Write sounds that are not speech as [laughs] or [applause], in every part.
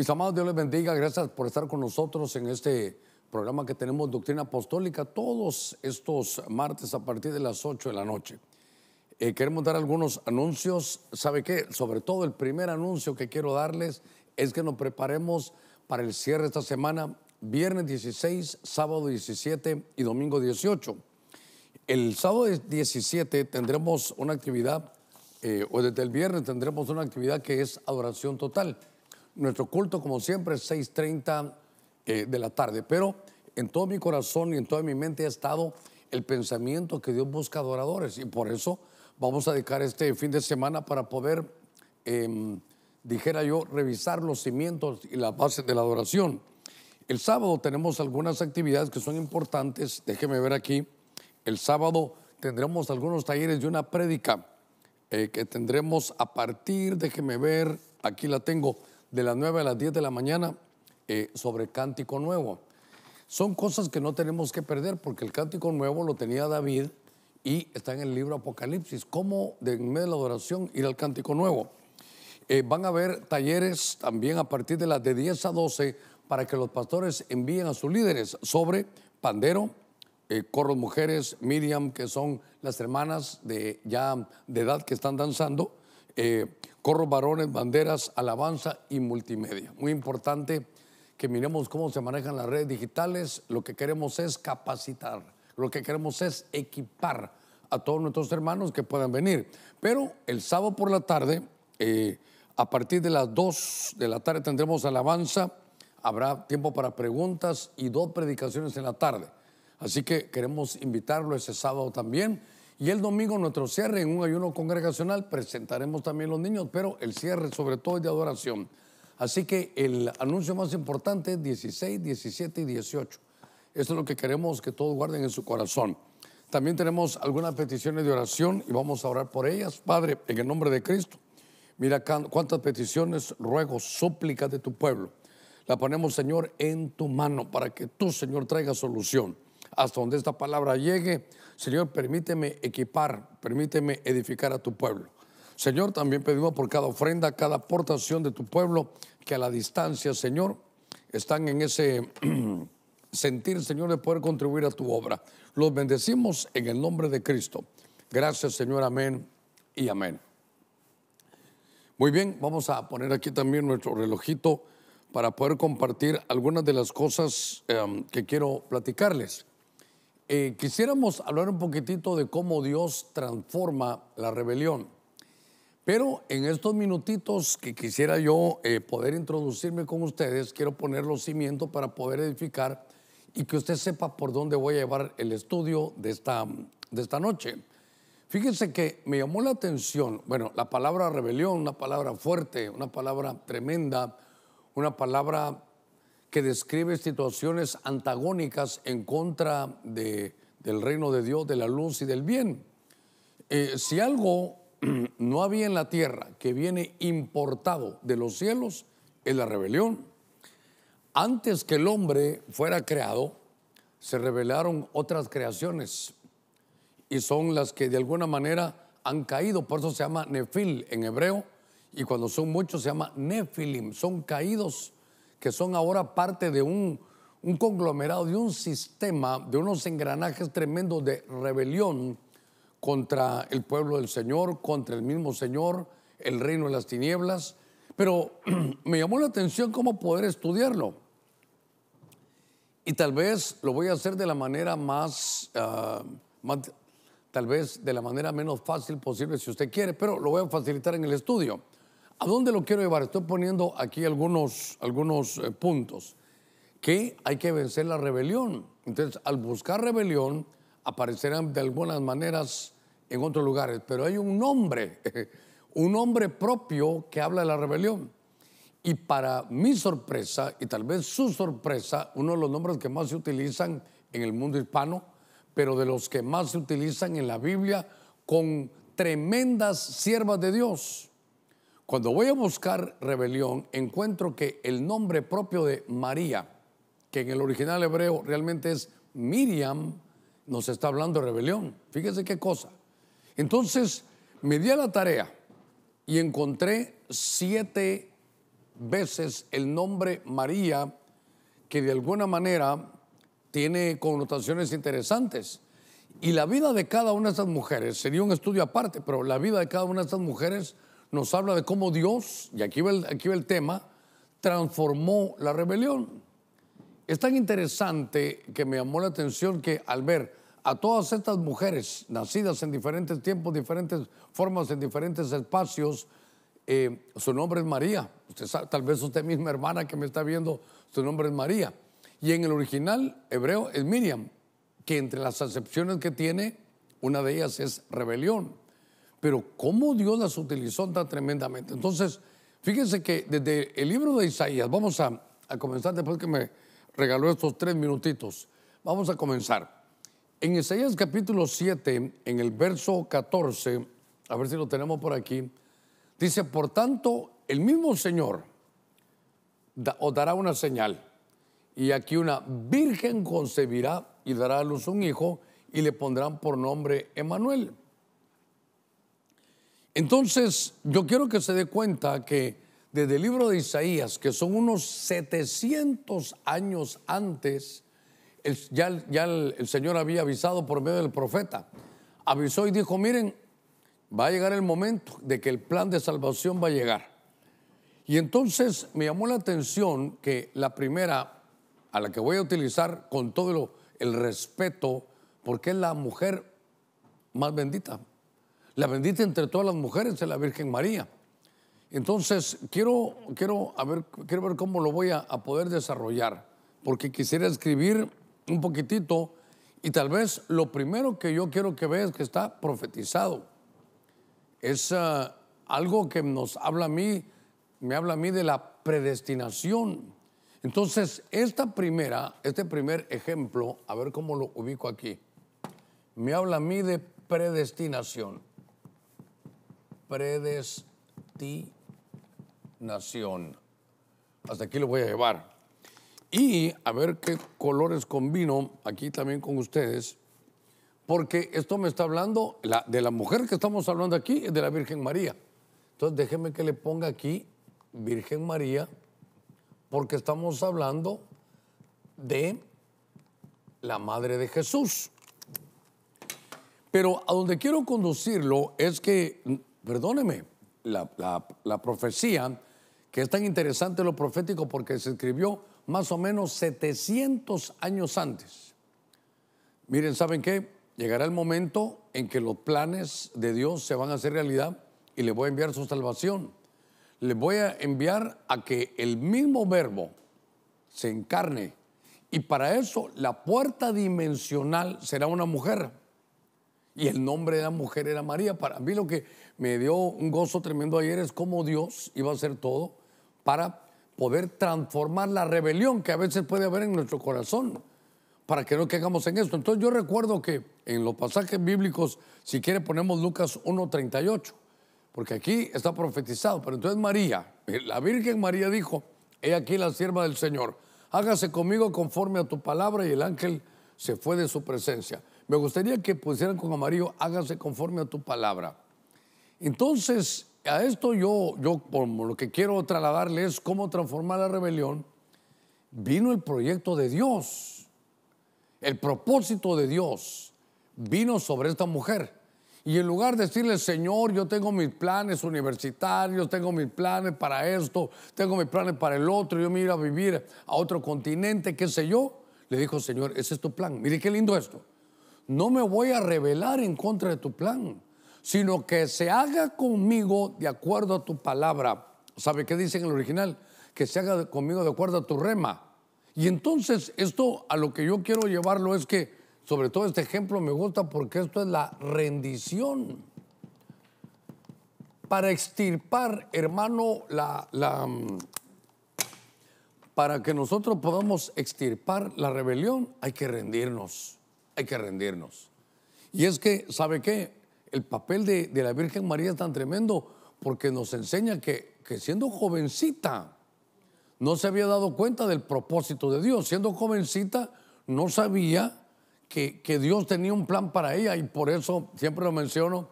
Mis amados, Dios les bendiga. Gracias por estar con nosotros en este programa que tenemos, Doctrina Apostólica, todos estos martes a partir de las 8 de la noche. Eh, queremos dar algunos anuncios. ¿Sabe qué? Sobre todo el primer anuncio que quiero darles es que nos preparemos para el cierre esta semana, viernes 16, sábado 17 y domingo 18. El sábado 17 tendremos una actividad, eh, o desde el viernes tendremos una actividad que es adoración total. Nuestro culto, como siempre, es 6.30 eh, de la tarde, pero en todo mi corazón y en toda mi mente ha estado el pensamiento que Dios busca adoradores y por eso vamos a dedicar este fin de semana para poder, em, dijera yo, revisar los cimientos y la base de la adoración. El sábado tenemos algunas actividades que son importantes, déjeme ver aquí. El sábado tendremos algunos talleres de una prédica eh, que tendremos a partir, déjeme ver, aquí la tengo, de las 9 a las 10 de la mañana eh, sobre Cántico Nuevo. Son cosas que no tenemos que perder porque el Cántico Nuevo lo tenía David y está en el libro Apocalipsis. ¿Cómo de en medio de la adoración ir al Cántico Nuevo? Eh, van a haber talleres también a partir de las de 10 a 12 para que los pastores envíen a sus líderes sobre pandero, eh, corros mujeres, Miriam, que son las hermanas de ya de edad que están danzando, eh, corro varones, banderas, alabanza y multimedia. Muy importante que miremos cómo se manejan las redes digitales. Lo que queremos es capacitar, lo que queremos es equipar a todos nuestros hermanos que puedan venir. Pero el sábado por la tarde, eh, a partir de las 2 de la tarde tendremos alabanza, habrá tiempo para preguntas y dos predicaciones en la tarde. Así que queremos invitarlo ese sábado también. Y el domingo nuestro cierre en un ayuno congregacional presentaremos también los niños, pero el cierre sobre todo es de adoración. Así que el anuncio más importante es 16, 17 y 18. Esto es lo que queremos que todos guarden en su corazón. También tenemos algunas peticiones de oración y vamos a orar por ellas. Padre, en el nombre de Cristo, mira cuántas peticiones, ruegos, súplicas de tu pueblo. La ponemos, Señor, en tu mano para que tú, Señor, traigas solución hasta donde esta palabra llegue. Señor, permíteme equipar, permíteme edificar a tu pueblo. Señor, también pedimos por cada ofrenda, cada aportación de tu pueblo, que a la distancia, Señor, están en ese [clears throat] sentir, Señor, de poder contribuir a tu obra. Los bendecimos en el nombre de Cristo. Gracias, Señor, amén y amén. Muy bien, vamos a poner aquí también nuestro relojito para poder compartir algunas de las cosas em, que quiero platicarles. Eh, quisiéramos hablar un poquitito de cómo Dios transforma la rebelión. Pero en estos minutitos que quisiera yo eh, poder introducirme con ustedes, quiero poner los cimientos para poder edificar y que usted sepa por dónde voy a llevar el estudio de esta, de esta noche. Fíjense que me llamó la atención, bueno, la palabra rebelión, una palabra fuerte, una palabra tremenda, una palabra que describe situaciones antagónicas en contra de, del reino de Dios, de la luz y del bien. Eh, si algo [clears throat] no había en la tierra que viene importado de los cielos, es la rebelión. Antes que el hombre fuera creado, se revelaron otras creaciones y son las que de alguna manera han caído, por eso se llama nefil en hebreo, y cuando son muchos se llama nefilim, son caídos que son ahora parte de un, conglomerado, de un sistema, de unos engranajes tremendos de rebelión contra el pueblo del Señor, contra el mismo Señor, el reino de las tinieblas. Pero [clears throat] me llamó la atención cómo poder estudiarlo. Y tal vez lo voy a hacer de la manera ah, más, tal vez de la manera menos fácil posible si usted quiere, pero lo voy a facilitar en el estudio. ¿A dónde lo quiero llevar? Estoy poniendo aquí algunos, algunos eh, puntos. Que hay que vencer la rebelión. Entonces, al buscar rebelión, aparecerán de algunas maneras en otros lugares, pero hay un nombre, [laughs] un nombre propio que habla de la rebelión. Y para mi sorpresa, y tal vez su sorpresa, uno de los nombres que más se utilizan en el mundo hispano, pero de los que más se utilizan en la Biblia con tremendas siervas de Dios. Cuando voy a buscar rebelión, encuentro que el nombre propio de María, que en el original hebreo realmente es Miriam, nos está hablando de rebelión. Fíjese qué cosa. Entonces me di a la tarea y encontré siete veces el nombre María que de alguna manera tiene connotaciones interesantes. Y la vida de cada una de estas mujeres, sería un estudio aparte, pero la vida de cada una de estas mujeres nos habla de cómo Dios, y aquí va el, aquí tema, transformó la rebelión. Es tan interesante que me llamó la atención que al ver a todas estas mujeres nacidas en diferentes tiempos, diferentes formas, en diferentes espacios, eh, su nombre es María. Usted tal vez usted misma hermana que me está viendo, su nombre es María. Y en el original hebreo es Miriam, que entre las acepciones que tiene, una de ellas es rebelión pero cómo Dios las utilizó tan tremendamente. Entonces, fíjense que desde el libro de Isaías, vamos a, comenzar después que me regaló estos tres minutitos, vamos a comenzar. En Isaías capítulo 7, en el verso 14, a ver si lo tenemos por aquí, dice, por tanto, el mismo Señor os dará una señal. Y aquí una virgen concebirá y dará a luz un hijo y le pondrán por nombre Emanuel entonces, yo quiero que se dé cuenta que desde el libro de Isaías, que son unos 700 años antes, ya, el Señor había avisado por medio del profeta, avisó y dijo, miren, va a llegar el momento de que el plan de salvación va a llegar. Y entonces me llamó la atención que la primera, a la que voy a utilizar con todo el respeto, porque es la mujer más bendita, la bendita entre todas las mujeres es la Virgen María. Entonces, quiero, quiero, ver, quiero ver cómo lo voy a, poder desarrollar, porque quisiera escribir un poquitito y tal vez lo primero que yo quiero que veas es que está profetizado. Es ah, algo que nos habla a mí, me habla a mí de la predestinación. Entonces, esta primera, este primer ejemplo, a ver cómo lo ubico aquí, me habla a mí de predestinación predestinación. Hasta aquí lo voy a llevar. Y a ver qué colores combino aquí también con ustedes, porque esto me está hablando de la mujer que estamos hablando aquí, de la Virgen María. Entonces déjeme que le ponga aquí Virgen María, porque estamos hablando de la Madre de Jesús. Pero a donde quiero conducirlo es que perdóneme, la, profecía, que es tan interesante lo profético porque se escribió más o menos 700 años antes. Miren, ¿saben qué? Llegará el momento en que los planes de Dios se van a hacer realidad y le voy a enviar su salvación. Le voy a enviar a que el mismo verbo se encarne. Y para eso la puerta dimensional será una mujer. Y el nombre de la mujer era María. Para mí lo que me dio un gozo tremendo ayer es cómo Dios iba a hacer todo para poder transformar la rebelión que a veces puede haber en nuestro corazón, para que no caigamos en esto. Entonces yo recuerdo que en los pasajes bíblicos, si quiere ponemos Lucas 1.38, porque aquí está profetizado, pero entonces María, la Virgen María dijo, he aquí la sierva del Señor, hágase conmigo conforme a tu palabra y el ángel se fue de su presencia. Me gustaría que pusieran con amarillo, hágase conforme a tu palabra. Entonces, a esto yo, yo lo que quiero trasladarle es cómo transformar la rebelión. Vino el proyecto de Dios, el propósito de Dios vino sobre esta mujer. Y en lugar de decirle, Señor, yo tengo mis planes universitarios, tengo mis planes para esto, tengo mis planes para el otro, yo me iré a vivir a otro continente, qué sé yo, le dijo, Señor, ese es tu plan. Mire qué lindo esto no me voy a rebelar en contra de tu plan, sino que se haga conmigo de acuerdo a tu palabra. ¿Sabe qué dice en el original? Que se haga conmigo de acuerdo a tu rema. Y entonces esto a lo que yo quiero llevarlo es que, sobre todo este ejemplo me gusta porque esto es la rendición. Para extirpar, hermano, la, la mm, para que nosotros podamos extirpar la rebelión, hay que rendirnos hay que rendirnos. Y es que, ¿sabe qué? El papel de, la Virgen María es tan tremendo porque nos enseña que, siendo jovencita, no se había dado cuenta del propósito de Dios. Siendo jovencita, no sabía que, que, Dios tenía un plan para ella y por eso siempre lo menciono.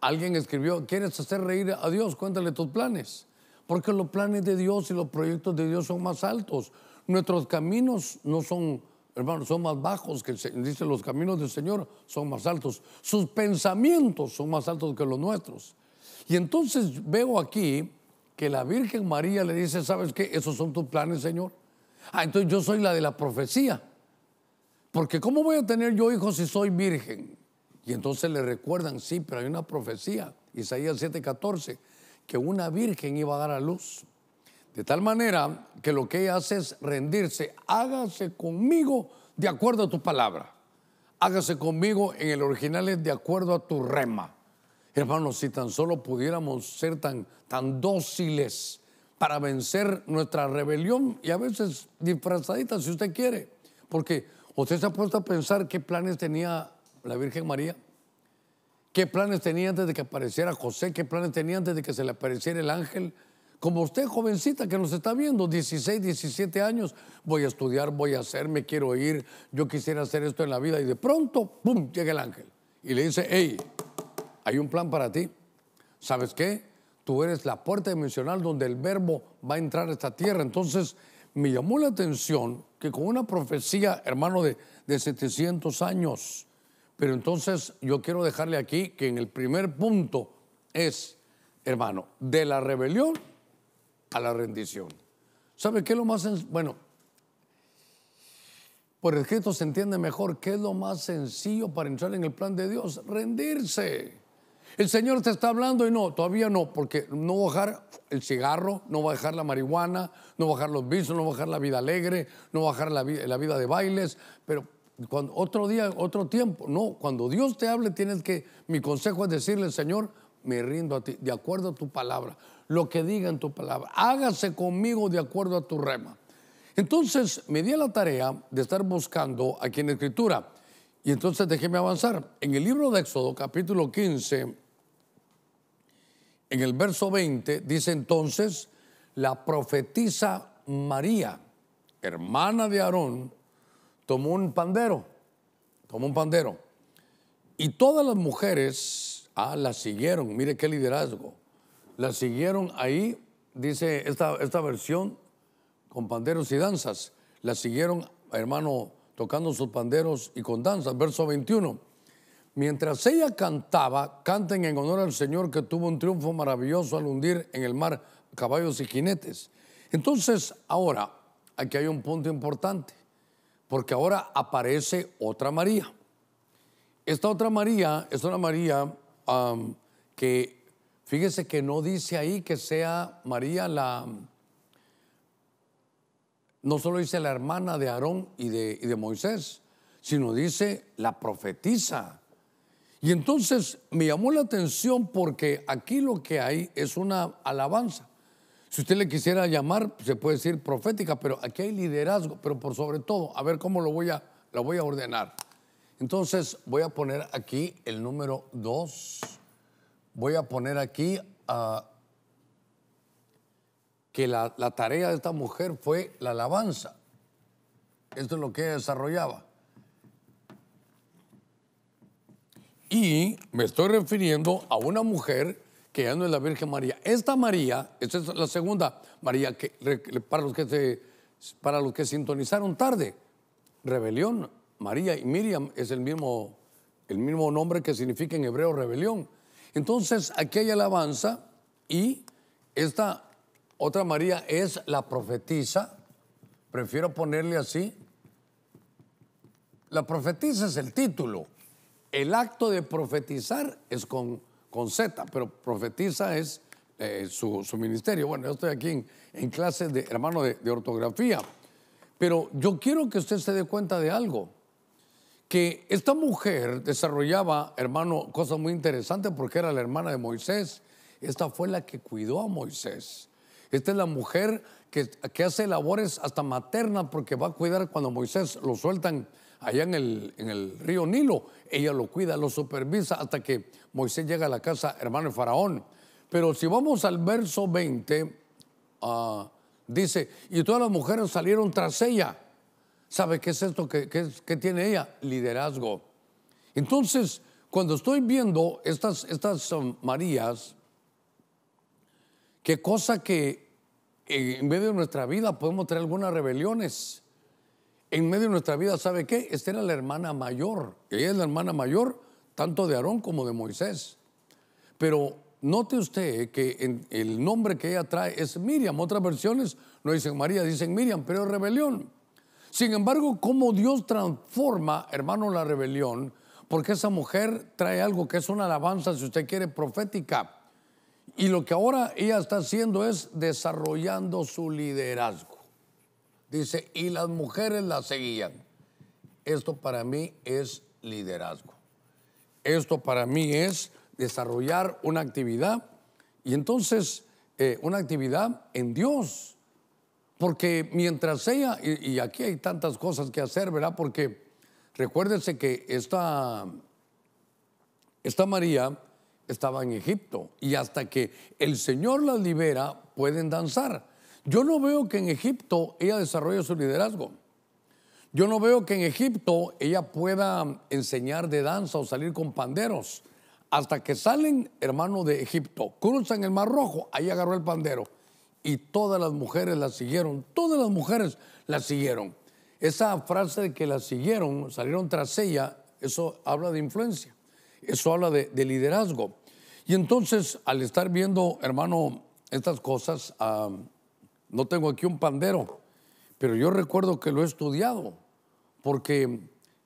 Alguien escribió, ¿quieres hacer reír a Dios? Cuéntale tus planes. Porque los planes de Dios y los proyectos de Dios son más altos. Nuestros caminos no son hermanos son más bajos que Dice, los caminos del Señor son más altos. Sus pensamientos son más altos que los nuestros. Y entonces veo aquí que la Virgen María le dice, ¿sabes qué? Esos son tus planes, Señor. Ah, entonces yo soy la de la profecía. Porque ¿cómo voy a tener yo hijos si soy virgen? Y entonces le recuerdan, sí, pero hay una profecía, Isaías 7:14, que una virgen iba a dar a luz. De tal manera que lo que ella hace es rendirse. Hágase conmigo de acuerdo a tu palabra. Hágase conmigo en el original es de acuerdo a tu rema. Hermanos, si tan solo pudiéramos ser tan, tan dóciles para vencer nuestra rebelión y a veces disfrazadita si usted quiere. Porque usted se ha puesto a pensar qué planes tenía la Virgen María. ¿Qué planes tenía antes de que apareciera José? ¿Qué planes tenía antes de que se le apareciera el ángel? Como usted, jovencita que nos está viendo, 16, 17 años, voy a estudiar, voy a hacer, me quiero ir, yo quisiera hacer esto en la vida y de pronto, ¡pum!, llega el ángel y le dice, hey, hay un plan para ti. ¿Sabes qué? Tú eres la puerta dimensional donde el verbo va a entrar a esta tierra. Entonces, me llamó la atención que con una profecía, hermano, de, de 700 años, pero entonces yo quiero dejarle aquí que en el primer punto es, hermano, de la rebelión a la rendición. ¿Sabe qué es lo más Bueno, por escrito se entiende mejor qué es lo más sencillo para entrar en el plan de Dios. Rendirse. El Señor te está hablando y no, todavía no, porque no bajar el cigarro, no bajar la marihuana, no bajar los vicios, no bajar la vida alegre, no bajar la vida, la vida de bailes, pero cuando, otro día, otro tiempo, no, cuando Dios te hable tienes que, mi consejo es decirle, Señor, me rindo a ti, de acuerdo a tu palabra, lo que diga en tu palabra, hágase conmigo de acuerdo a tu rema. Entonces me di la tarea de estar buscando aquí en Escritura. Y entonces déjeme avanzar. En el libro de Éxodo, capítulo 15, en el verso 20, dice entonces, la profetisa María, hermana de Aarón, tomó un pandero, tomó un pandero. Y todas las mujeres Ah, la siguieron, mire qué liderazgo. La siguieron ahí, dice esta, esta versión, con panderos y danzas. La siguieron, hermano, tocando sus panderos y con danzas. Verso 21. Mientras ella cantaba, canten en honor al Señor que tuvo un triunfo maravilloso al hundir en el mar caballos y jinetes. Entonces, ahora, aquí hay un punto importante, porque ahora aparece otra María. Esta otra María es una María Um, que fíjese que no dice ahí que sea María la, no solo dice la hermana de Aarón y de, y de Moisés, sino dice la profetisa. Y entonces me llamó la atención porque aquí lo que hay es una alabanza. Si usted le quisiera llamar, se puede decir profética, pero aquí hay liderazgo, pero por sobre todo, a ver cómo lo voy a, la voy a ordenar. Entonces voy a poner aquí el número dos. Voy a poner aquí ah, que la, tarea de esta mujer fue la alabanza. Esto es lo que desarrollaba. Y me estoy refiriendo a una mujer que ya no es la Virgen María. Esta María, esta es la segunda María, que, para, los que para los que sintonizaron tarde, rebelión. María y Miriam es el mismo, el mismo nombre que significa en hebreo rebelión. Entonces, aquí hay alabanza y esta otra María es la profetiza, Prefiero ponerle así. La profetiza es el título. El acto de profetizar es con, con Z, pero profetiza es eh, su, ministerio. Bueno, yo estoy aquí en, en clases de hermano de ortografía, pero yo quiero que usted se dé cuenta de algo que esta mujer desarrollaba, hermano, cosas muy interesantes porque era la hermana de Moisés. Esta fue la que cuidó a Moisés. Esta es la mujer que, hace labores hasta maternas porque va a cuidar cuando Moisés lo sueltan allá en el, río Nilo. Ella lo cuida, lo supervisa hasta que Moisés llega a la casa, hermano de Faraón. Pero si vamos al verso 20, ah, dice, y todas las mujeres salieron tras ella ¿Sabe qué es esto que, que, tiene ella? Liderazgo. Entonces, cuando estoy viendo estas, estas um, Marías, qué cosa que eh, en medio de nuestra vida podemos tener algunas rebeliones. En medio de nuestra vida, ¿sabe qué? Esta era la hermana mayor. Ella es la hermana mayor tanto de Aarón como de Moisés. Pero note usted que el nombre que ella trae es Miriam. Otras versiones no dicen María, dicen Miriam, pero es rebelión. Sin embargo, cómo Dios transforma, hermano, la rebelión, porque esa mujer trae algo que es una alabanza, si usted quiere, profética. Y lo que ahora ella está haciendo es desarrollando su liderazgo. Dice, y las mujeres la seguían. Esto para mí es liderazgo. Esto para mí es desarrollar una actividad y entonces eh, una actividad en Dios porque mientras ella, y, aquí hay tantas cosas que hacer, ¿verdad? Porque recuérdense que esta, esta María estaba en Egipto y hasta que el Señor la libera pueden danzar. Yo no veo que en Egipto ella desarrolle su liderazgo. Yo no veo que en Egipto ella pueda enseñar de danza o salir con panderos. Hasta que salen, hermanos de Egipto, cruzan el Mar Rojo, ahí agarró el pandero y todas las mujeres la siguieron, todas las mujeres la siguieron. Esa frase de que la siguieron, salieron tras ella, eso habla de influencia, eso habla de, liderazgo. Y entonces, al estar viendo, hermano, estas cosas, no tengo aquí un pandero, pero yo recuerdo que lo he estudiado, porque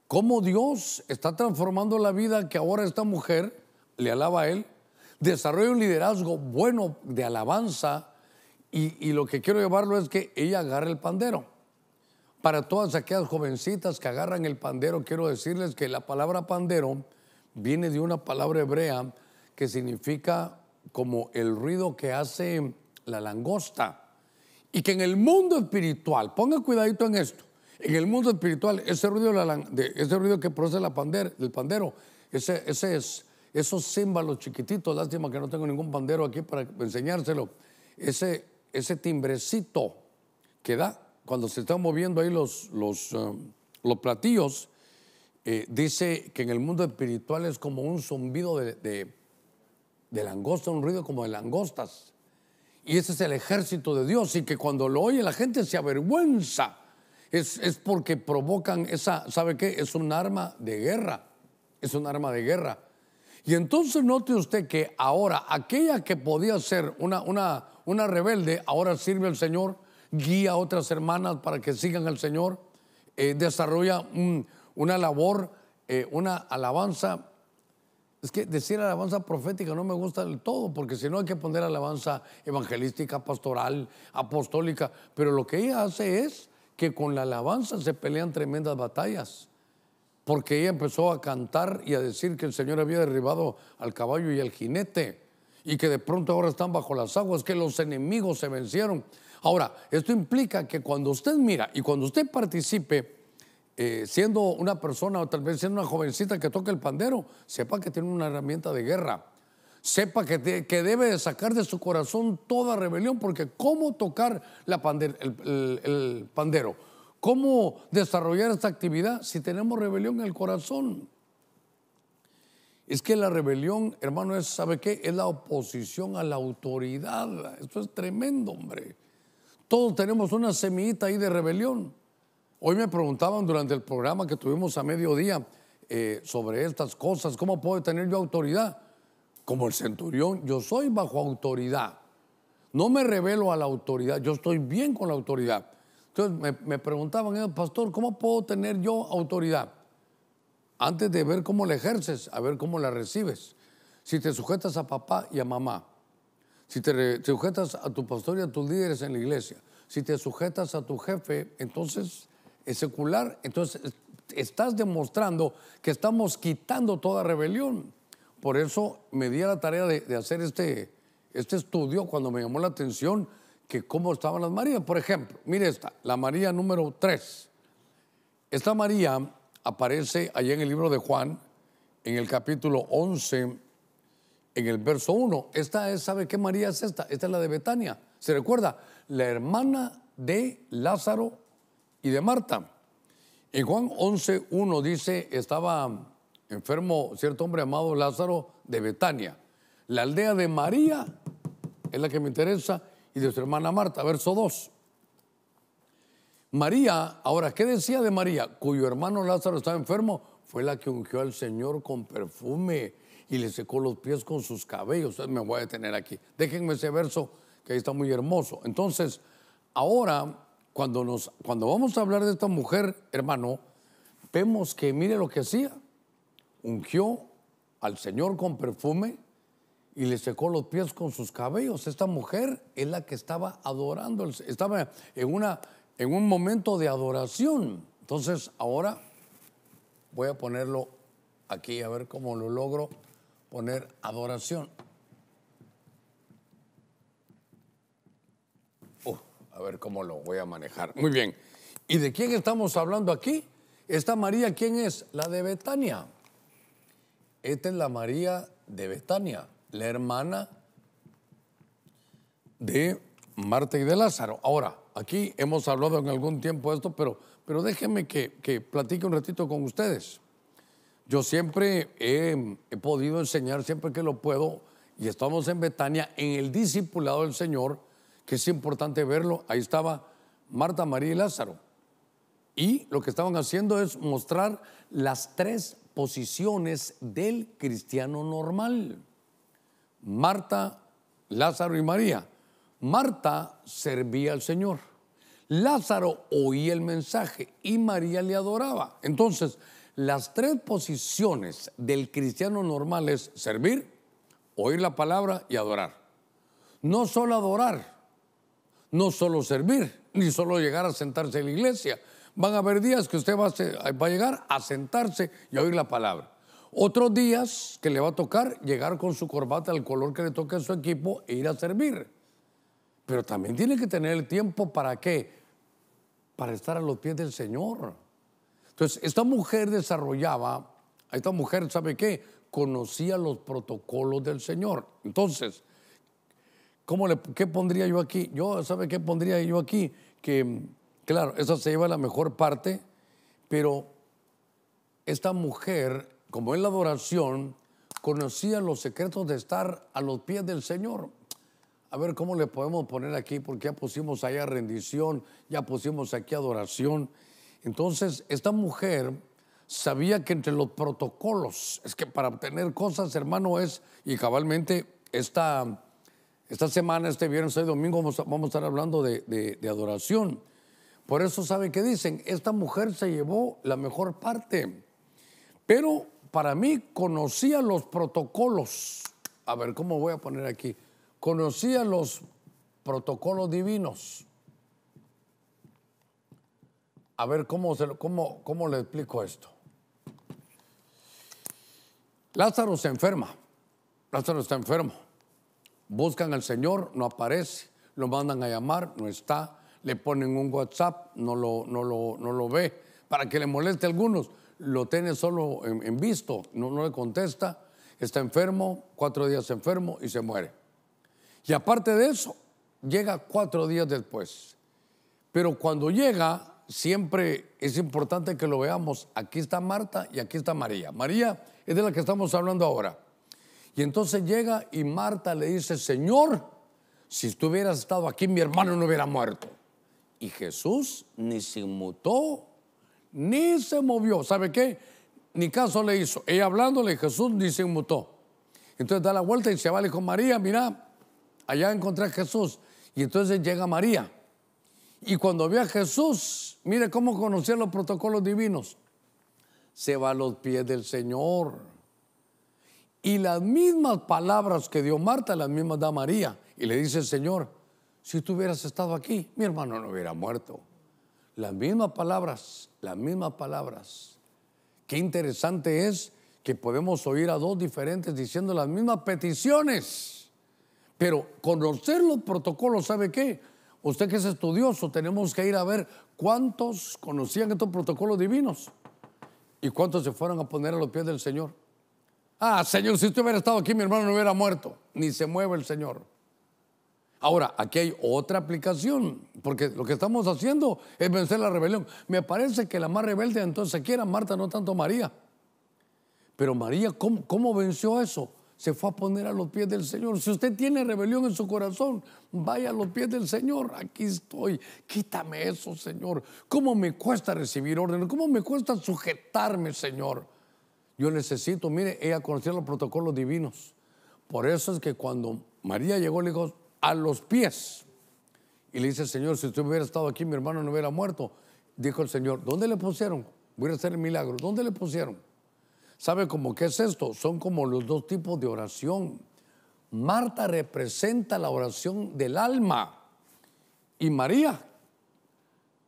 cómo Dios está transformando la vida que ahora esta mujer le alaba a él, desarrolla un liderazgo bueno de alabanza, y, lo que quiero llevarlo es que ella agarre el pandero. Para todas aquellas jovencitas que agarran el pandero, quiero decirles que la palabra pandero viene de una palabra hebrea que significa como el ruido que hace la langosta. Y que en el mundo espiritual, ponga cuidadito en esto, en el mundo espiritual, ese ruido, de, ese ruido que produce la pander, el pandero, ese, ese esos símbolos chiquititos, lástima que no tengo ningún pandero aquí para enseñárselo, ese, ese timbrecito que da cuando se están moviendo ahí los, los, um, los platillos, eh, dice que en el mundo espiritual es como un zumbido de, de, langosta, un ruido como de langostas. Y ese es el ejército de Dios y que cuando lo oye la gente se avergüenza. Es, porque provocan esa, ¿sabe qué? Es un arma de guerra. Es un arma de guerra. Y entonces note usted que ahora aquella que podía ser una, una una rebelde, ahora sirve al Señor, guía a otras hermanas para que sigan al Señor, eh, desarrolla una labor, eh, una alabanza. Es que decir alabanza profética no me gusta del todo, porque si no hay que poner alabanza evangelística, pastoral, apostólica, pero lo que ella hace es que con la alabanza se pelean tremendas batallas porque ella empezó a cantar y a decir que el Señor había derribado al caballo y al jinete y que de pronto ahora están bajo las aguas, que los enemigos se vencieron. Ahora, esto implica que cuando usted mira y cuando usted participe, eh, siendo una persona o tal vez siendo una jovencita que toca el pandero, sepa que tiene una herramienta de guerra. Sepa que, que debe sacar de su corazón toda rebelión, porque ¿cómo tocar la el, el pandero? ¿Cómo desarrollar esta actividad si tenemos rebelión en el corazón? Es que la rebelión, hermano, es, ¿sabe qué? Es la oposición a la autoridad. Esto es tremendo, hombre. Todos tenemos una semillita ahí de rebelión. Hoy me preguntaban durante el programa que tuvimos a mediodía eh, sobre estas cosas, ¿cómo puedo tener yo autoridad? Como el centurión, yo soy bajo autoridad. No me revelo a la autoridad, yo estoy bien con la autoridad. Entonces me, me preguntaban, eh, pastor, ¿cómo puedo tener yo autoridad? antes de ver cómo la ejerces, a ver cómo la recibes. Si te sujetas a papá y a mamá, si te sujetas a tu pastor y a tus líderes en la iglesia, si te sujetas a tu jefe, entonces es secular, entonces estás demostrando que estamos quitando toda rebelión. Por eso me di a la tarea de, hacer este, este estudio cuando me llamó la atención que cómo estaban las Marías. Por ejemplo, mire esta, la María número 3. Esta María aparece allá en el libro de Juan, en el capítulo 11, en el verso 1. Esta es, ¿sabe qué María es esta? Esta es la de Betania. ¿Se recuerda? La hermana de Lázaro y de Marta. En Juan 11, 1 dice, estaba enfermo cierto hombre llamado Lázaro de Betania. La aldea de María es la que me interesa y de su hermana Marta. Verso 2. María, ahora, ¿qué decía de María? Cuyo hermano Lázaro estaba enfermo, fue la que ungió al Señor con perfume y le secó los pies con sus cabellos. Me voy a detener aquí. Déjenme ese verso que ahí está muy hermoso. Entonces, ahora, cuando, nos, cuando vamos a hablar de esta mujer, hermano, vemos que mire lo que hacía. Ungió al Señor con perfume y le secó los pies con sus cabellos. Esta mujer es la que estaba adorando, estaba en una, en un momento de adoración. Entonces ahora voy a ponerlo aquí, a ver cómo lo logro poner adoración. Uh, a ver cómo lo voy a manejar. Muy bien. ¿Y de quién estamos hablando aquí? Esta María, ¿quién es? La de Betania. Esta es la María de Betania, la hermana de Marta y de Lázaro. Ahora, aquí hemos hablado en algún tiempo esto, pero, pero déjenme que, platique un ratito con ustedes. Yo siempre he, he, podido enseñar, siempre que lo puedo, y estamos en Betania, en el discipulado del Señor, que es importante verlo. Ahí estaba Marta, María y Lázaro. Y lo que estaban haciendo es mostrar las tres posiciones del cristiano normal. Marta, Lázaro y María. Marta servía al Señor. Lázaro oía el mensaje y María le adoraba. Entonces, las tres posiciones del cristiano normal es servir, oír la palabra y adorar. No solo adorar, no solo servir, ni solo llegar a sentarse en la iglesia. Van a haber días que usted va a, llegar a sentarse y a oír la palabra. Otros días que le va a tocar llegar con su corbata al color que le toque a su equipo e ir a servir. Pero también tiene que tener el tiempo para qué? Para estar a los pies del Señor. Entonces, esta mujer desarrollaba, esta mujer, ¿sabe qué? Conocía los protocolos del Señor. Entonces, le, ¿qué pondría yo aquí? Yo, ¿sabe qué pondría yo aquí? Que, claro, esa se lleva la mejor parte, pero esta mujer, como en la adoración, conocía los secretos de estar a los pies del Señor a ver cómo le podemos poner aquí, porque ya pusimos allá rendición, ya pusimos aquí adoración. Entonces, esta mujer sabía que entre los protocolos, es que para obtener cosas, hermano, es, y cabalmente, esta, esta semana, este viernes, este domingo, vamos a, estar hablando de, adoración. Por eso, ¿sabe qué dicen? Esta mujer se llevó la mejor parte, pero para mí conocía los protocolos. A ver, ¿cómo voy a poner aquí? conocía los protocolos divinos. A ver, ¿cómo, cómo, cómo le explico esto? Lázaro se enferma. Lázaro está enfermo. Buscan al Señor, no aparece. Lo mandan a llamar, no está. Le ponen un WhatsApp, no lo, no lo, no lo ve. Para que le moleste a algunos, lo tiene solo en, en visto, no, no le contesta. Está enfermo, cuatro días enfermo y se muere. Y aparte de eso, llega cuatro días después. Pero cuando llega, siempre es importante que lo veamos. Aquí está Marta y aquí está María. María es de la que estamos hablando ahora. Y entonces llega y Marta le dice, Señor, si tú hubieras estado aquí, mi hermano no hubiera muerto. Y Jesús ni se inmutó, ni se movió. ¿Sabe qué? Ni caso le hizo. Ella hablándole, Jesús ni se inmutó. Entonces da la vuelta y se va, le dijo, María, mira, Allá encontré a Jesús. Y entonces llega María. Y cuando ve a Jesús, mire cómo conocía los protocolos divinos. Se va a los pies del Señor. Y las mismas palabras que dio Marta, las mismas da María. Y le dice, Señor, si tú hubieras estado aquí, mi hermano no hubiera muerto. Las mismas palabras, las mismas palabras. Qué interesante es que podemos oír a dos diferentes diciendo las mismas peticiones pero conocer los protocolos, ¿sabe qué? Usted que es estudioso, tenemos que ir a ver cuántos conocían estos protocolos divinos y cuántos se fueron a poner a los pies del Señor. Ah, Señor, si usted hubiera estado aquí, mi hermano no hubiera muerto, ni se mueve el Señor. Ahora, aquí hay otra aplicación, porque lo que estamos haciendo es vencer la rebelión. Me parece que la más rebelde entonces aquí era Marta, no tanto María. Pero María, ¿cómo, cómo venció eso? se fue a poner a los pies del Señor. Si usted tiene rebelión en su corazón, vaya a los pies del Señor. Aquí estoy. Quítame eso, Señor. ¿Cómo me cuesta recibir órdenes? ¿Cómo me cuesta sujetarme, Señor? Yo necesito, mire, ella conocía los protocolos divinos. Por eso es que cuando María llegó, le dijo, a los pies. Y le dice, Señor, si usted hubiera estado aquí, mi hermano no hubiera muerto. Dijo el Señor, ¿dónde le pusieron? Voy a hacer el milagro. ¿Dónde le pusieron? ¿Sabe cómo qué es esto? Son como los dos tipos de oración. Marta representa la oración del alma y María,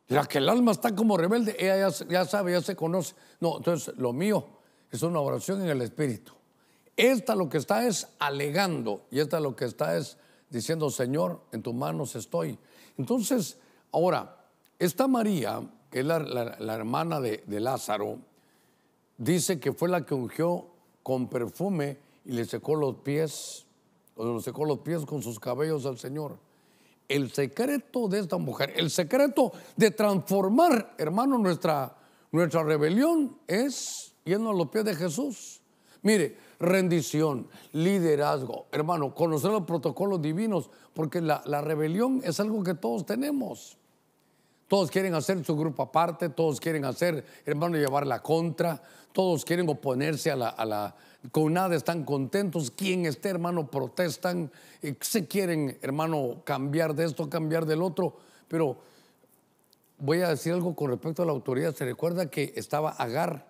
la que el alma está como rebelde, ella ya, sabe, ya se conoce. No, entonces lo mío es una oración en el espíritu. Esta lo que está es alegando y esta lo que está es diciendo, Señor, en tus manos estoy. Entonces, ahora, esta María, que es la, hermana de, de Lázaro, dice que fue la que ungió con perfume y le secó los pies, o le secó los pies con sus cabellos al Señor. El secreto de esta mujer, el secreto de transformar, hermano, nuestra, nuestra rebelión es yendo a los pies de Jesús. Mire, rendición, liderazgo, hermano, conocer los protocolos divinos, porque la, la rebelión es algo que todos tenemos. Todos quieren hacer su grupo aparte, todos quieren hacer, hermano, llevar la contra, todos quieren oponerse a la, a con nada están contentos, quien esté, hermano, protestan, eh, se quieren, hermano, cambiar de esto, cambiar del otro, pero voy a decir algo con respecto a la autoridad, se recuerda que estaba Agar,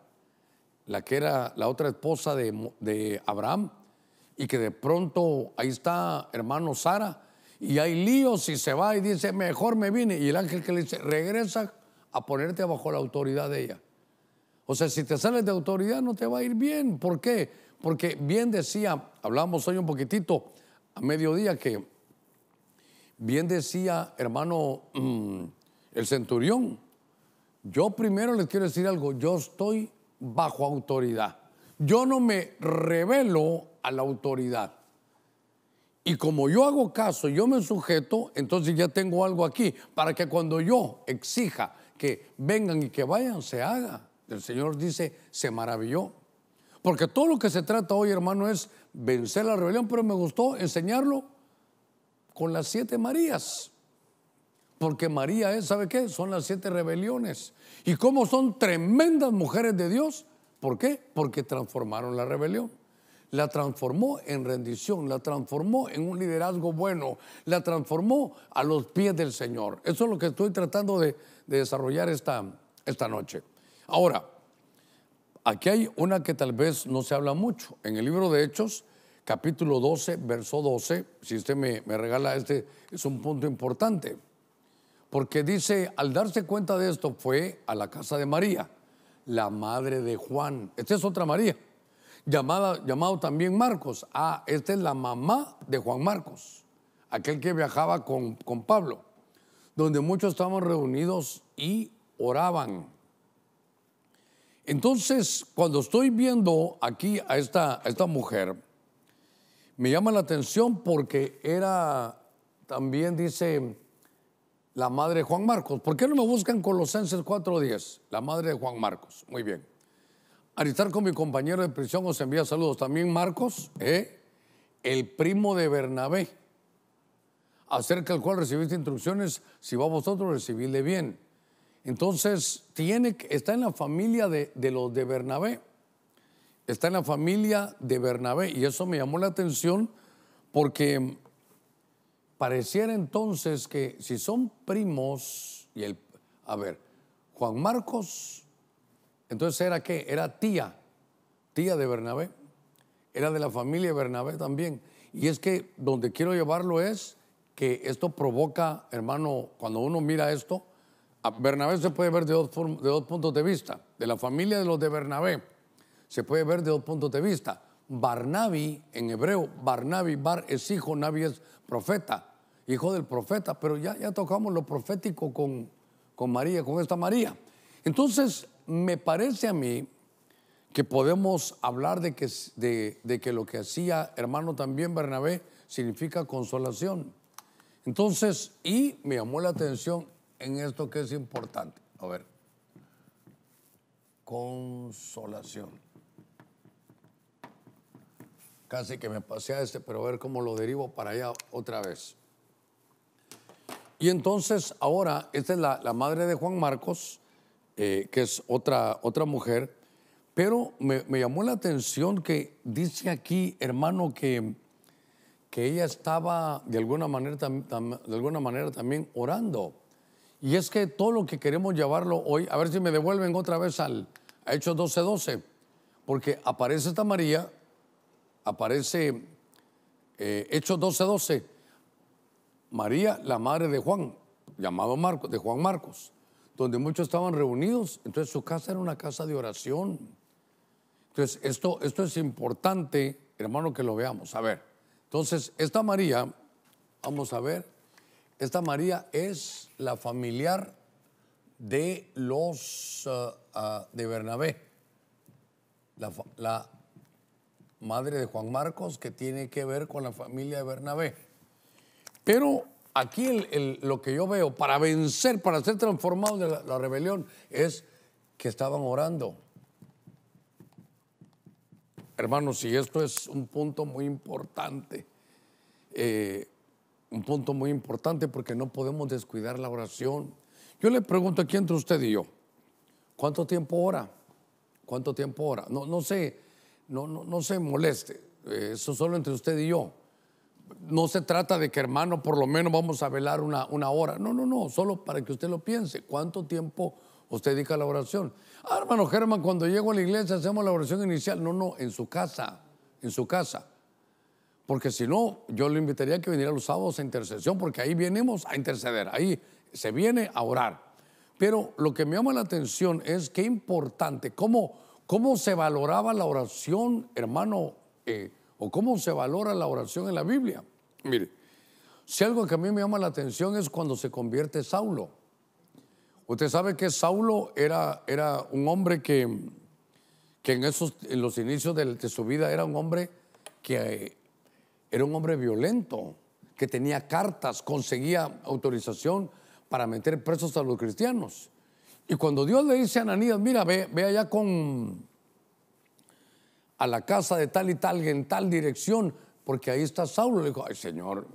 la que era la otra esposa de, de Abraham, y que de pronto ahí está, hermano Sara, y hay líos si se va y dice, mejor me vine. Y el ángel que le dice, regresa a ponerte bajo la autoridad de ella. O sea, si te sales de autoridad no te va a ir bien. ¿Por qué? Porque bien decía, hablamos hoy un poquitito a mediodía que bien decía hermano mm, el centurión, yo primero les quiero decir algo, yo estoy bajo autoridad. Yo no me revelo a la autoridad. Y como yo hago caso, yo me sujeto, entonces ya tengo algo aquí para que cuando yo exija que vengan y que vayan, se haga. El Señor dice, se maravilló. Porque todo lo que se trata hoy, hermano, es vencer la rebelión, pero me gustó enseñarlo con las siete Marías. Porque María es, ¿sabe qué? Son las siete rebeliones. ¿Y cómo son tremendas mujeres de Dios? ¿Por qué? Porque transformaron la rebelión la transformó en rendición, la transformó en un liderazgo bueno, la transformó a los pies del Señor. Eso es lo que estoy tratando de, desarrollar esta, esta noche. Ahora, aquí hay una que tal vez no se habla mucho. En el libro de Hechos, capítulo 12, verso 12, si usted me regala este, es un punto importante. Porque dice, al darse cuenta de esto, fue a la casa de María, la madre de Juan. Esta es otra María llamado también Marcos. Ah, esta es la mamá de Juan Marcos, aquel que viajaba con, con Pablo, donde muchos estaban reunidos y oraban. Entonces, cuando estoy viendo aquí a esta, a esta mujer, me llama la atención porque era, también dice, la madre de Juan Marcos. ¿Por qué no me buscan Colosenses 4.10? La madre de Juan Marcos. Muy bien. Al estar con mi compañero de prisión os envía saludos. También Marcos, ¿eh? el primo de Bernabé, acerca del cual recibiste instrucciones, si va a vosotros, recibidle bien. Entonces, tiene, está en la familia de, los de Bernabé. Está en la familia de Bernabé. Y eso me llamó la atención porque pareciera entonces que si son primos, y el, a ver, Juan Marcos, entonces era qué? Era tía, tía de Bernabé. Era de la familia Bernabé también. Y es que donde quiero llevarlo es que esto provoca, hermano, cuando uno mira esto, a Bernabé se puede ver de dos, de dos puntos de vista. De la familia de los de Bernabé se puede ver de dos puntos de vista. Barnabi, en hebreo, Barnabi, Bar es hijo, Nabi es profeta, hijo del profeta, pero ya, ya tocamos lo profético con, con María, con esta María. Entonces, me parece a mí que podemos hablar de que, de, que lo que hacía hermano también Bernabé significa consolación. Entonces, y me llamó la atención en esto que es importante. A ver, consolación. Casi que me pasé a este, pero a ver cómo lo derivo para allá otra vez. Y entonces ahora, esta es la madre de Juan Marcos, eh, que es otra, otra mujer, pero me, llamó la atención que dice aquí, hermano, que, que ella estaba de alguna, manera, de alguna manera también orando. Y es que todo lo que queremos llevarlo hoy, a ver si me devuelven otra vez al a Hechos 12:12, porque aparece esta María, aparece eh, Hechos 12:12, María, la madre de Juan, llamado Marcos, de Juan Marcos donde muchos estaban reunidos. Entonces su casa era una casa de oración. Entonces esto, esto es importante, hermano, que lo veamos. A ver, entonces esta María, vamos a ver, esta María es la familiar de los eh, eh, de Bernabé, la, la madre de Juan Marcos que tiene que ver con la familia de Bernabé. Pero aquí lo que yo veo para vencer, para ser transformado de la, rebelión, es que estaban orando. Hermanos, y esto es un punto muy importante, eh, un punto muy importante porque no podemos descuidar la oración. Yo le pregunto aquí entre usted y yo, ¿cuánto tiempo ora? ¿Cuánto tiempo ora? No, no, se, no, no, no se moleste, eh, eso solo entre usted y yo no se trata de que, hermano, por lo menos vamos a velar una, una hora. No, no, no, solo para que usted lo piense. ¿Cuánto tiempo usted dedica a la oración? Ah, hermano Germán, cuando llego a la iglesia hacemos la oración inicial. No, no, en su casa, en su casa. Porque si no, yo le invitaría que viniera los sábados a intercesión, porque ahí venimos a interceder, ahí se viene a orar. Pero lo que me llama la atención es qué importante, cómo, cómo se valoraba la oración, hermano. Eh, cómo se valora la oración en la Biblia. Mire, si algo que a mí me llama la atención es cuando se convierte Saulo. Usted sabe que Saulo era, era un hombre que, en, esos, los inicios de, su vida era un hombre que era un hombre violento, que tenía cartas, conseguía autorización para meter presos a los cristianos. Y cuando Dios le dice a Ananías, mira, ve, ve allá con, a la casa de tal y tal en tal dirección, porque ahí está Saulo. Le dijo, ay Señor,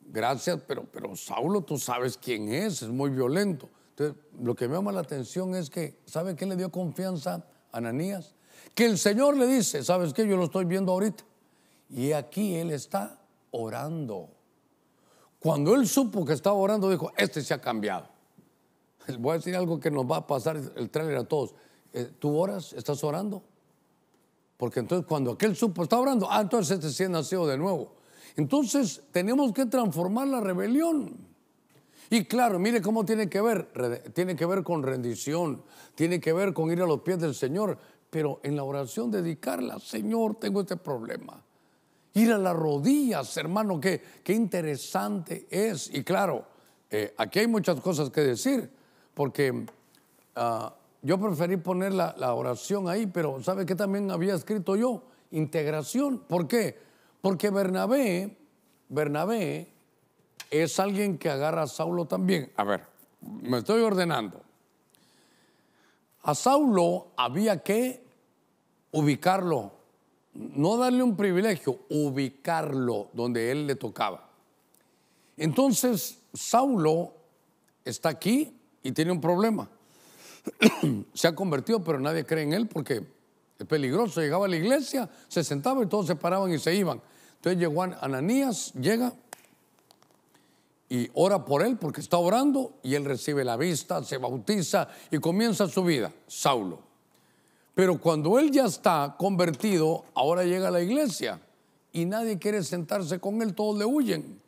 gracias, pero, pero Saulo tú sabes quién es, es muy violento. Entonces, lo que me llama la atención es que, ¿sabe qué le dio confianza a Ananías? Que el Señor le dice, ¿sabes qué? Yo lo estoy viendo ahorita. Y aquí él está orando. Cuando él supo que estaba orando, dijo, este se ha cambiado. [laughs] Voy a decir algo que nos va a pasar el tráiler a todos. Eh, ¿Tú oras? ¿Estás orando? Porque entonces cuando aquel supo, está orando, ah, entonces este sí nació de nuevo. Entonces tenemos que transformar la rebelión. Y claro, mire cómo tiene que ver. Tiene que ver con rendición, tiene que ver con ir a los pies del Señor, pero en la oración dedicarla, Señor, tengo este problema. Ir a las rodillas, hermano, qué, qué interesante es. Y claro, eh, aquí hay muchas cosas que decir, porque ah, yo preferí poner la, oración ahí, pero ¿sabe qué también había escrito yo? Integración. ¿Por qué? Porque Bernabé, Bernabé es alguien que agarra a Saulo también. A ver, me estoy ordenando. A Saulo había que ubicarlo, no darle un privilegio, ubicarlo donde él le tocaba. Entonces, Saulo está aquí y tiene un problema. [coughs] se ha convertido, pero nadie cree en él porque es peligroso. Llegaba a la iglesia, se sentaba y todos se paraban y se iban. Entonces llegó Ananías, llega y ora por él porque está orando y él recibe la vista, se bautiza y comienza su vida, Saulo. Pero cuando él ya está convertido, ahora llega a la iglesia y nadie quiere sentarse con él, todos le huyen.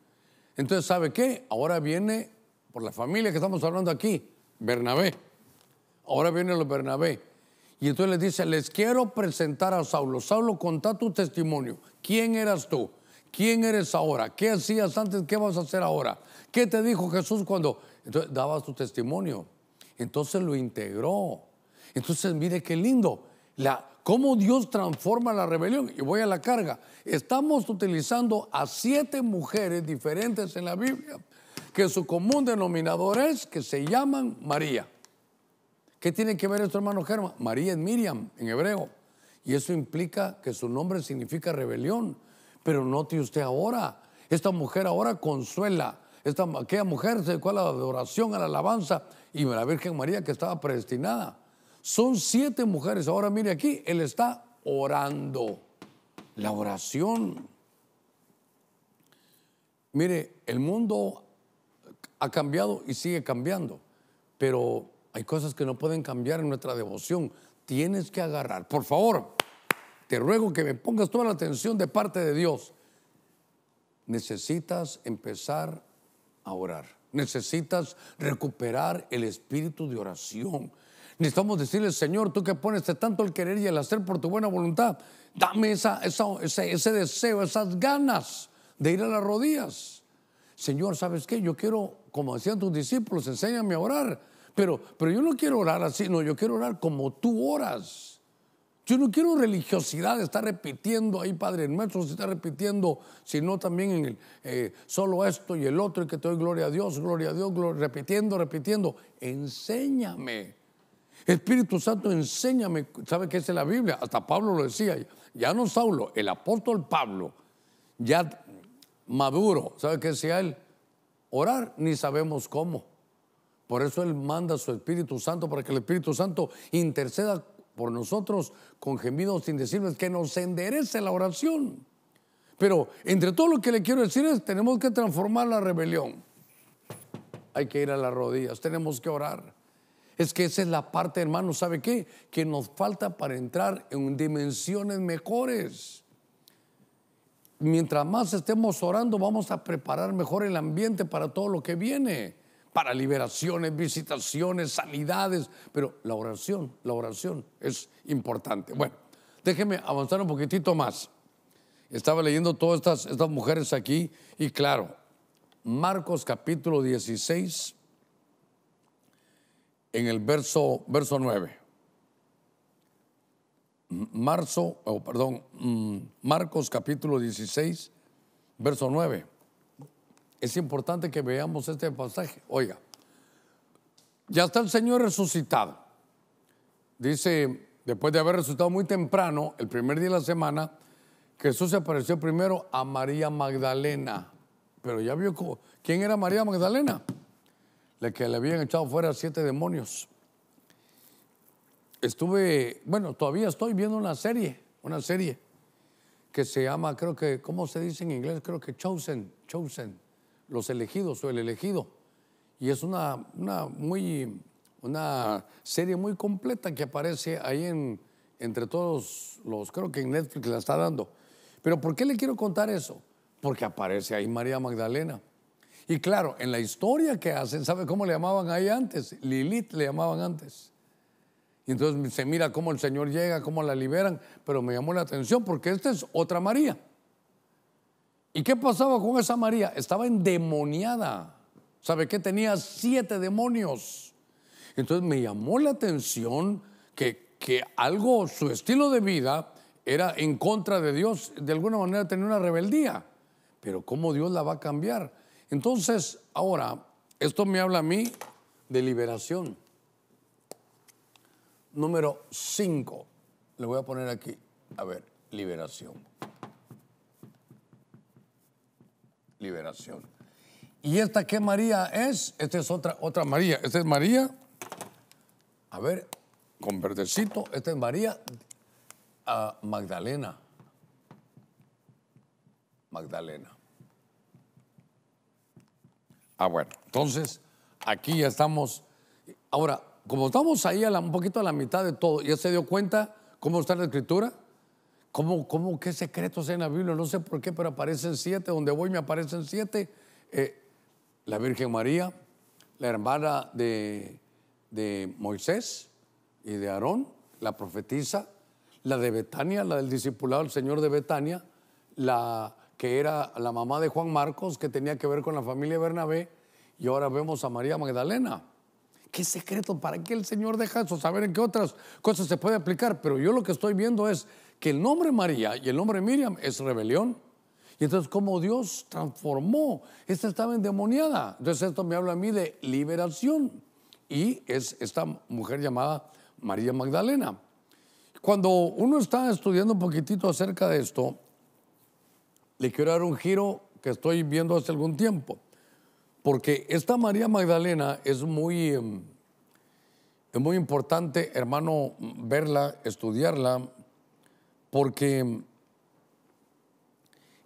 Entonces, ¿sabe qué? Ahora viene, por la familia que estamos hablando aquí, Bernabé Ahora viene los Bernabé. Y entonces les dice, les quiero presentar a Saulo. Saulo, contá tu testimonio. ¿Quién eras tú? ¿Quién eres ahora? ¿Qué hacías antes? ¿Qué vas a hacer ahora? ¿Qué te dijo Jesús cuando entonces, dabas tu testimonio? Entonces lo integró. Entonces, mire qué lindo. La, cómo Dios transforma la rebelión. Y voy a la carga. Estamos utilizando a siete mujeres diferentes en la Biblia, que su común denominador es que se llaman María. ¿Qué tiene que ver esto, hermano Germán? María es Miriam en hebreo. Y eso implica que su nombre significa rebelión. Pero note usted ahora, esta mujer ahora consuela. Esta, aquella mujer se dedicó a la adoración, a la alabanza y la Virgen María que estaba predestinada. Son siete mujeres. Ahora mire aquí, él está orando. La oración. Mire, el mundo ha cambiado y sigue cambiando, pero hay cosas que no pueden cambiar en nuestra devoción. Tienes que agarrar. Por favor, te ruego que me pongas toda la atención de parte de Dios. Necesitas empezar a orar. Necesitas recuperar el espíritu de oración. Necesitamos decirle, Señor, tú que pones tanto el querer y el hacer por tu buena voluntad, dame esa, ese, ese deseo, esas ganas de ir a las rodillas. Señor, ¿sabes qué? Yo quiero, como decían tus discípulos, enséñame a orar. Pero, yo no quiero orar así, no, yo quiero orar como tú oras. Yo no quiero religiosidad, está repitiendo ahí, Padre nuestro, se está repitiendo, sino también en eh, solo esto y el otro, y que te doy gloria a Dios, gloria a Dios, repitiendo, repitiendo. Enséñame. Espíritu Santo, enséñame, ¿sabe qué es la Biblia? Hasta Pablo lo decía, ya no Saulo, el apóstol Pablo, ya maduro, ¿sabe qué decía él? Orar ni sabemos cómo. Por eso Él manda a su Espíritu Santo para que el Espíritu Santo interceda por nosotros con gemidos indecibles, que nos enderece la oración. Pero entre todo lo que le quiero decir es, tenemos que transformar la rebelión. Hay que ir a las rodillas, tenemos que orar. Es que esa es la parte, hermano, ¿sabe qué? Que nos falta para entrar en dimensiones mejores. Mientras más estemos orando, vamos a preparar mejor el ambiente para todo lo que viene para liberaciones, visitaciones, sanidades, pero la oración, la oración es importante. Bueno, déjeme avanzar un poquitito más. Estaba leyendo todas estas, estas mujeres aquí y claro, Marcos capítulo 16, en el verso, verso 9. Marzo, oh, perdón, mm, Marcos capítulo 16, verso 9. Es importante que veamos este pasaje. Oiga, ya está el Señor resucitado. Dice, después de haber resucitado muy temprano, el primer día de la semana, Jesús se apareció primero a María Magdalena. Pero ya vio quién era María Magdalena, la que le habían echado fuera siete demonios. Estuve, bueno, todavía estoy viendo una serie, una serie que se llama, creo que, ¿cómo se dice en inglés? Creo que Chosen, Chosen los elegidos o el elegido. Y es una, una, muy, una serie muy completa que aparece ahí en, entre todos los, creo que en Netflix la está dando. Pero ¿por qué le quiero contar eso? Porque aparece ahí María Magdalena. Y claro, en la historia que hacen, ¿sabe cómo le llamaban ahí antes? Lilith le llamaban antes. Y entonces se mira cómo el Señor llega, cómo la liberan, pero me llamó la atención porque esta es otra María. ¿Y qué pasaba con esa María? Estaba endemoniada. ¿Sabe qué? Tenía siete demonios. Entonces me llamó la atención que, que algo, su estilo de vida era en contra de Dios. De alguna manera tenía una rebeldía. Pero ¿cómo Dios la va a cambiar? Entonces, ahora, esto me habla a mí de liberación. Número cinco. Le voy a poner aquí. A ver, liberación. liberación. ¿Y esta qué María es? Esta es otra, otra María. Esta es María, a ver, con verdecito, esta es María ah, Magdalena. Magdalena. Ah, bueno, entonces aquí ya estamos. Ahora, como estamos ahí a un poquito a la mitad de todo, ¿ya se dio cuenta cómo está la escritura? ¿Cómo, cómo qué secretos hay en la Biblia? No sé por qué, pero aparecen siete. Donde voy me aparecen siete. Eh, la Virgen María, la hermana de, de Moisés y de Aarón, la profetisa, la de Betania, la del discipulado el Señor de Betania, la que era la mamá de Juan Marcos, que tenía que ver con la familia Bernabé, y ahora vemos a María Magdalena. ¿Qué secreto? ¿Para qué el Señor deja eso? Saber en qué otras cosas se puede aplicar. Pero yo lo que estoy viendo es que el nombre María y el nombre Miriam es rebelión. Y entonces, como Dios transformó, esta estaba endemoniada. Entonces, esto me habla a mí de liberación. Y es esta mujer llamada María Magdalena. Cuando uno está estudiando un poquitito acerca de esto, le quiero dar un giro que estoy viendo hace algún tiempo. Porque esta María Magdalena es muy, em, es muy importante, hermano, verla, estudiarla, porque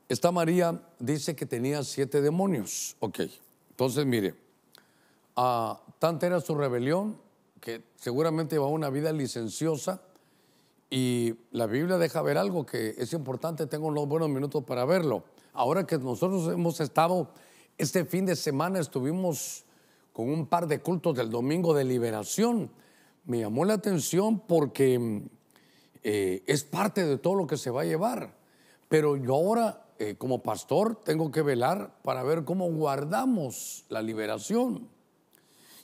esta María dice que tenía siete demonios. Ok, entonces mire, ah, tanta era su rebelión que seguramente llevaba una vida licenciosa y la Biblia deja ver algo que es importante, tengo unos buenos minutos para verlo. Ahora que nosotros hemos estado, este fin de semana estuvimos con un par de cultos del domingo de liberación, me llamó la atención porque eh, es parte de todo lo que se va a llevar. Pero yo ahora, eh, como pastor, tengo que velar para ver cómo guardamos la liberación.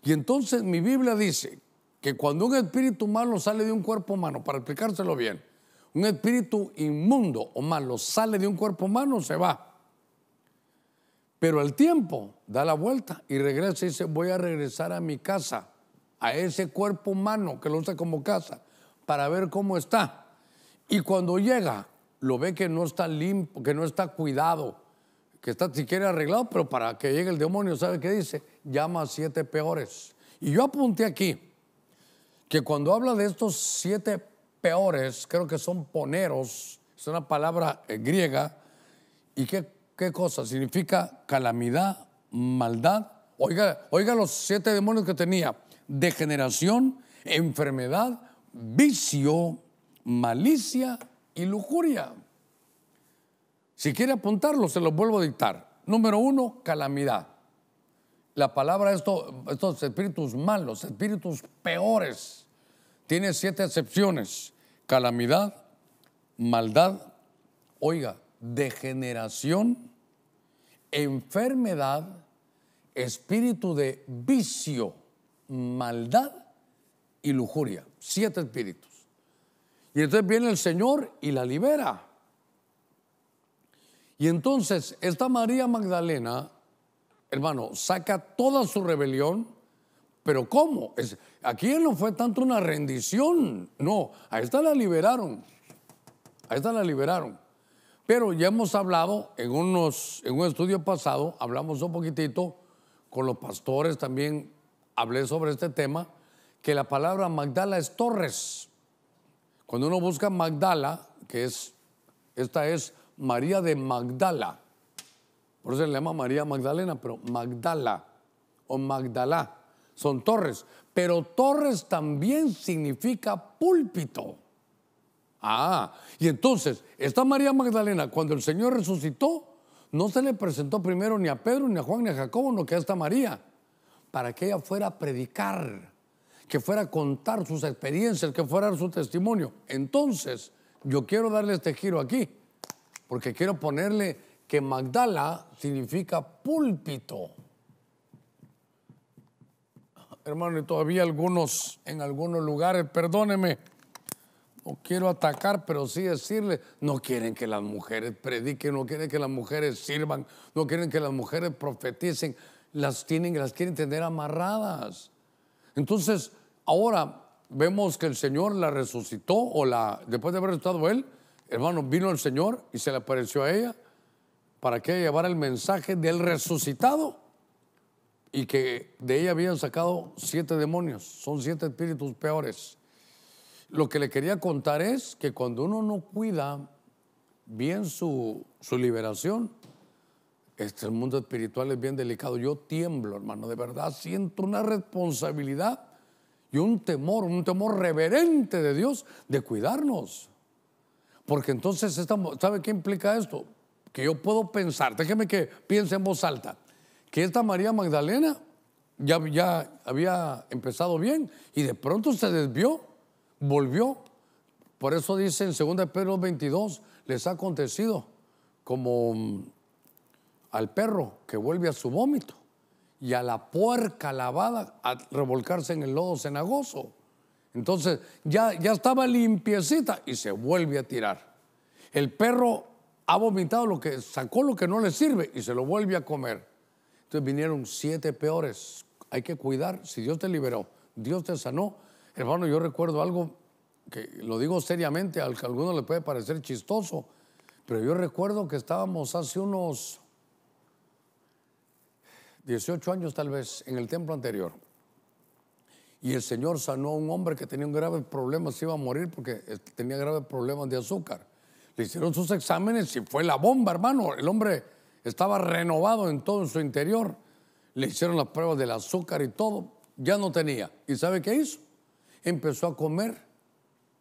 Y entonces mi Biblia dice que cuando un espíritu malo sale de un cuerpo humano, para explicárselo bien, un espíritu inmundo o malo sale de un cuerpo humano, se va. Pero el tiempo da la vuelta y regresa y dice, voy a regresar a mi casa, a ese cuerpo humano que lo usa como casa para ver cómo está. Y cuando llega, lo ve que no está limpio, que no está cuidado, que está siquiera arreglado, pero para que llegue el demonio, ¿sabe qué dice? Llama a siete peores. Y yo apunté aquí que cuando habla de estos siete peores, creo que son poneros, es una palabra eh, griega, ¿y qué, qué cosa? Significa calamidad, maldad. Oiga, oiga los siete demonios que tenía, degeneración, enfermedad, vicio, malicia y lujuria. Si quiere apuntarlo, se lo vuelvo a dictar. Número uno, calamidad. La palabra, esto, estos espíritus malos, espíritus peores, tiene siete excepciones. Calamidad, maldad, oiga, degeneración, enfermedad, espíritu de vicio, maldad y lujuria, siete espíritus. Y entonces viene el Señor y la libera. Y entonces esta María Magdalena, hermano, saca toda su rebelión, pero ¿cómo? Es, aquí no fue tanto una rendición, no, a esta la liberaron, a esta la liberaron. Pero ya hemos hablado en, unos, en un estudio pasado, hablamos un poquitito con los pastores, también hablé sobre este tema que la palabra Magdala es Torres. Cuando uno busca Magdala, que es, esta es María de Magdala, por eso se le llama María Magdalena, pero Magdala o Magdalá son torres, pero torres también significa púlpito. Ah, y entonces, esta María Magdalena, cuando el Señor resucitó, no se le presentó primero ni a Pedro, ni a Juan, ni a Jacobo, no que a esta María, para que ella fuera a predicar que fuera a contar sus experiencias, que fuera su testimonio. Entonces, yo quiero darle este giro aquí, porque quiero ponerle que Magdala significa púlpito. Hermano, y todavía algunos, en algunos lugares, perdóneme, no quiero atacar, pero sí decirle, no quieren que las mujeres prediquen, no quieren que las mujeres sirvan, no quieren que las mujeres profeticen, las tienen, las quieren tener amarradas. Entonces, ahora vemos que el Señor la resucitó o la, después de haber estado él, hermano, vino el Señor y se le apareció a ella para que llevara el mensaje del resucitado y que de ella habían sacado siete demonios, son siete espíritus peores. Lo que le quería contar es que cuando uno no cuida bien su liberación, este, mundo espiritual es bien delicado. Yo tiemblo, hermano, de verdad siento una responsabilidad y un temor, un temor reverente de Dios de cuidarnos. Porque entonces, ¿sabe qué implica esto? Que yo puedo pensar, déjeme que piense en voz alta, que esta María Magdalena ya, ya había empezado bien y de pronto se desvió, volvió. Por eso dice en 2 Pedro 22, les ha acontecido como al perro que vuelve a su vómito y a la puerca lavada a revolcarse en el lodo cenagoso. Entonces ya, ya estaba limpiecita y se vuelve a tirar. El perro ha vomitado lo que sacó lo que no le sirve y se lo vuelve a comer. Entonces vinieron siete peores. Hay que cuidar. Si Dios te liberó, Dios te sanó. Hermano, yo recuerdo algo que lo digo seriamente, al que a alguno le puede parecer chistoso, pero yo recuerdo que estábamos hace unos 18 años tal vez, en el templo anterior. Y el Señor sanó a un hombre que tenía un grave problema, se iba a morir porque eh, tenía graves problemas de azúcar. Le hicieron sus exámenes y fue la bomba, hermano. El hombre estaba renovado en todo su interior. Le hicieron las pruebas del azúcar y todo. Ya no tenía. ¿Y sabe qué hizo? Empezó a comer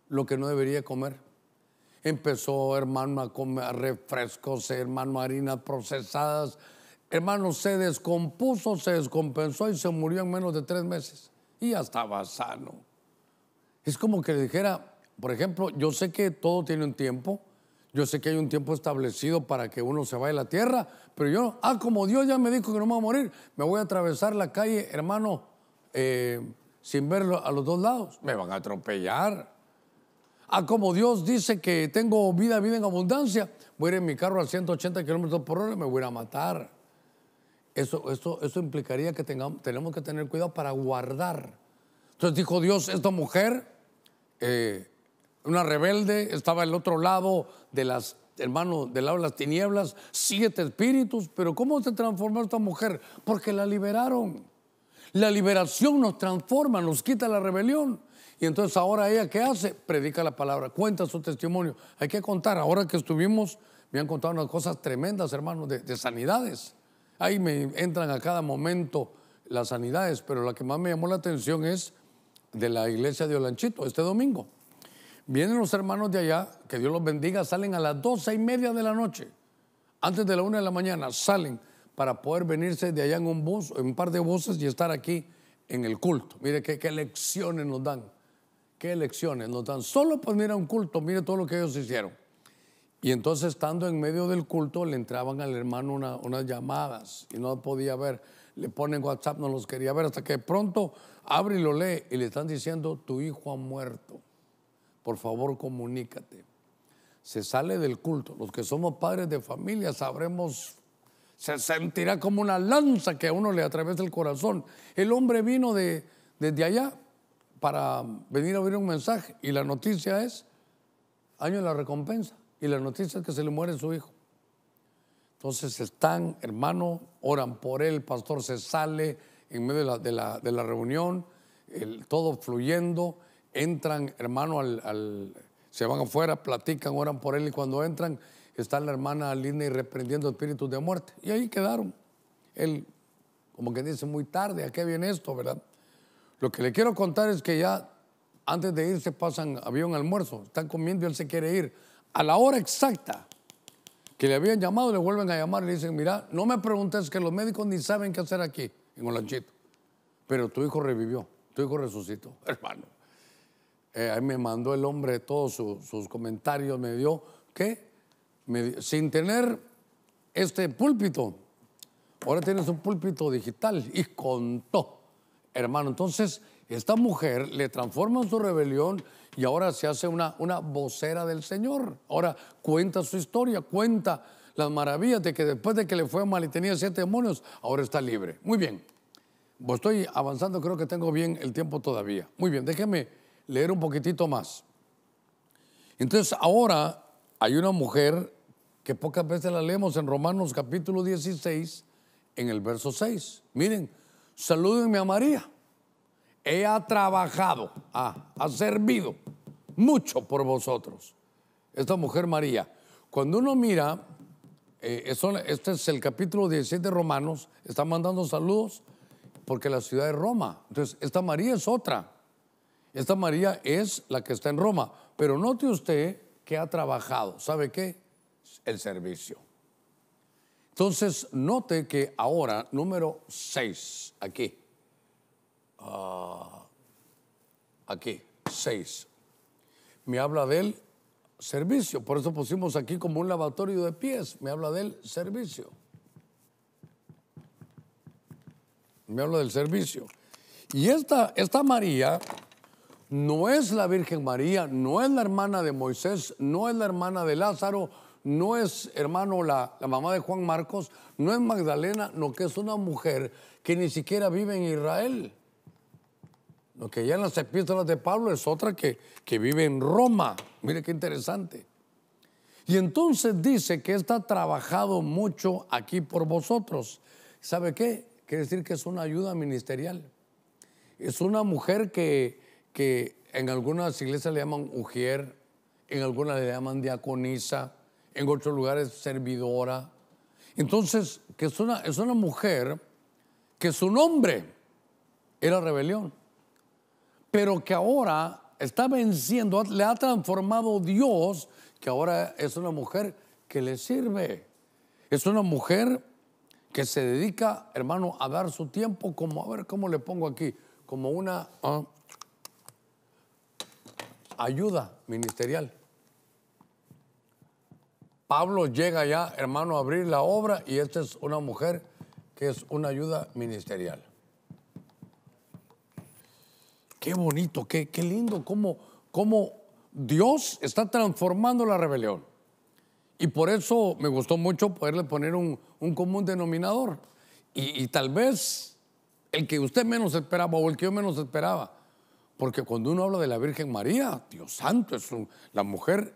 lo que no debería comer. Empezó, hermano, a comer refrescos, hermano, harinas procesadas, hermano, se descompuso, se descompensó y se murió en menos de tres meses. Y ya estaba sano. Es como que le dijera, por ejemplo, yo sé que todo tiene un tiempo, yo sé que hay un tiempo establecido para que uno se vaya a la tierra, pero yo, ah, como Dios ya me dijo que no me va a morir, me voy a atravesar la calle, hermano, eh, sin verlo a los dos lados, me van a atropellar. Ah, como Dios dice que tengo vida, vida en abundancia, voy a ir en mi carro a 180 kilómetros por hora y me voy a matar. Eso, eso, implicaría que tenemos que tener cuidado para guardar. Entonces dijo Dios, esta mujer, eh, una rebelde, estaba al otro lado de las, hermano, del lado de las tinieblas, siete espíritus, pero ¿cómo se transformó esta mujer? Porque la liberaron. La liberación nos transforma, nos quita la rebelión. Y entonces ahora ella, ¿qué hace? Predica la palabra, cuenta su testimonio. Hay que contar, ahora que estuvimos, me han contado unas cosas tremendas, hermanos, de, de sanidades. Ahí me entran a cada momento las sanidades, pero la que más me llamó la atención es de la iglesia de Olanchito, este domingo. Vienen los hermanos de allá, que Dios los bendiga, salen a las doce y media de la noche, antes de la una de la mañana, salen para poder venirse de allá en un bus, en par de buses y estar aquí en el culto. Mire qué, lecciones nos dan, qué lecciones nos dan. Solo por venir a un culto, mire todo lo que ellos hicieron. Y entonces, estando en medio del culto, le entraban al hermano unas llamadas y no podía ver. Le ponen WhatsApp, no los quería ver, hasta que pronto abre y lo lee y le están diciendo, tu hijo ha muerto, por favor comunícate. Se sale del culto. Los que somos padres de familia sabremos, se sentirá como una lanza que a uno le atraviesa el corazón. El hombre vino de, desde allá para venir a oír un mensaje y la noticia es, año de la recompensa. Y la noticia es que se le muere su hijo. Entonces están, hermano, oran por él, el pastor se sale en medio de la, de la, de la reunión, el, todo fluyendo, entran, hermano, al, se van afuera, platican, oran por él y cuando entran está la hermana Lina y reprendiendo espíritus de muerte. Y ahí quedaron. Él, como que dice, muy tarde, ¿a qué viene esto, verdad? Lo que le quiero contar es que ya antes de irse pasan, había un almuerzo, están comiendo y él se quiere ir a la hora exacta que le habían llamado, le vuelven a llamar y le dicen, mira, no me preguntes que los médicos ni saben qué hacer aquí, en Olanchito. Pero tu hijo revivió, tu hijo resucitó, [laughs] hermano. Eh, ahí me mandó el hombre todos sus comentarios, me dio, ¿qué? sin tener este púlpito. Ahora tienes un púlpito digital y contó, hermano. Entonces, esta mujer le transforma en su rebelión y ahora se hace una, una vocera del Señor. Ahora cuenta su historia, cuenta las maravillas de que después de que le fue mal y tenía siete demonios, ahora está libre. Muy bien. Pues estoy avanzando, creo que tengo bien el tiempo todavía. Muy bien, déjeme leer un poquitito más. Entonces ahora hay una mujer que pocas veces la leemos en Romanos capítulo 16, en el verso 6. Miren, salúdenme a María ha trabajado, ha servido mucho por vosotros. Esta mujer María, cuando uno mira, eh, este es el capítulo 17 de Romanos, está mandando saludos porque la ciudad es Roma. Entonces, esta María es otra. Esta María es la que está en Roma. Pero note usted que ha trabajado, ¿sabe qué? El servicio. Entonces, note que ahora, número 6, aquí Ah, aquí, seis. Me habla del servicio, por eso pusimos aquí como un lavatorio de pies, me habla del servicio. Me habla del servicio. Y esta, esta María no es la Virgen María, no es la hermana de Moisés, no es la hermana de Lázaro, no es, hermano, la, la, mamá de Juan Marcos, no es Magdalena, no que es una mujer que ni siquiera vive en Israel. Lo que ya en las epístolas de Pablo es otra que, vive en Roma. Mire qué interesante. Y entonces dice que está trabajado mucho aquí por vosotros. ¿Sabe qué? Quiere decir que es una ayuda ministerial. Es una mujer que, que en algunas iglesias le llaman ujier, en algunas le llaman diaconisa, en otros lugares servidora. Entonces, que es una, es una mujer que su nombre era rebelión pero que ahora está venciendo, le ha transformado Dios, que ahora es una mujer que le sirve. Es una mujer que se dedica, hermano, a dar su tiempo como, a ver, ¿cómo le pongo aquí? Como una ah, ayuda ministerial. Pablo llega ya, hermano, a abrir la obra y esta es una mujer que es una ayuda ministerial. Qué bonito, qué, qué lindo cómo, cómo Dios está transformando la rebelión. Y por eso me gustó mucho poderle poner un, común denominador. Y, tal vez el que usted menos esperaba o el que yo menos esperaba. Porque cuando uno habla de la Virgen María, Dios santo, es la mujer,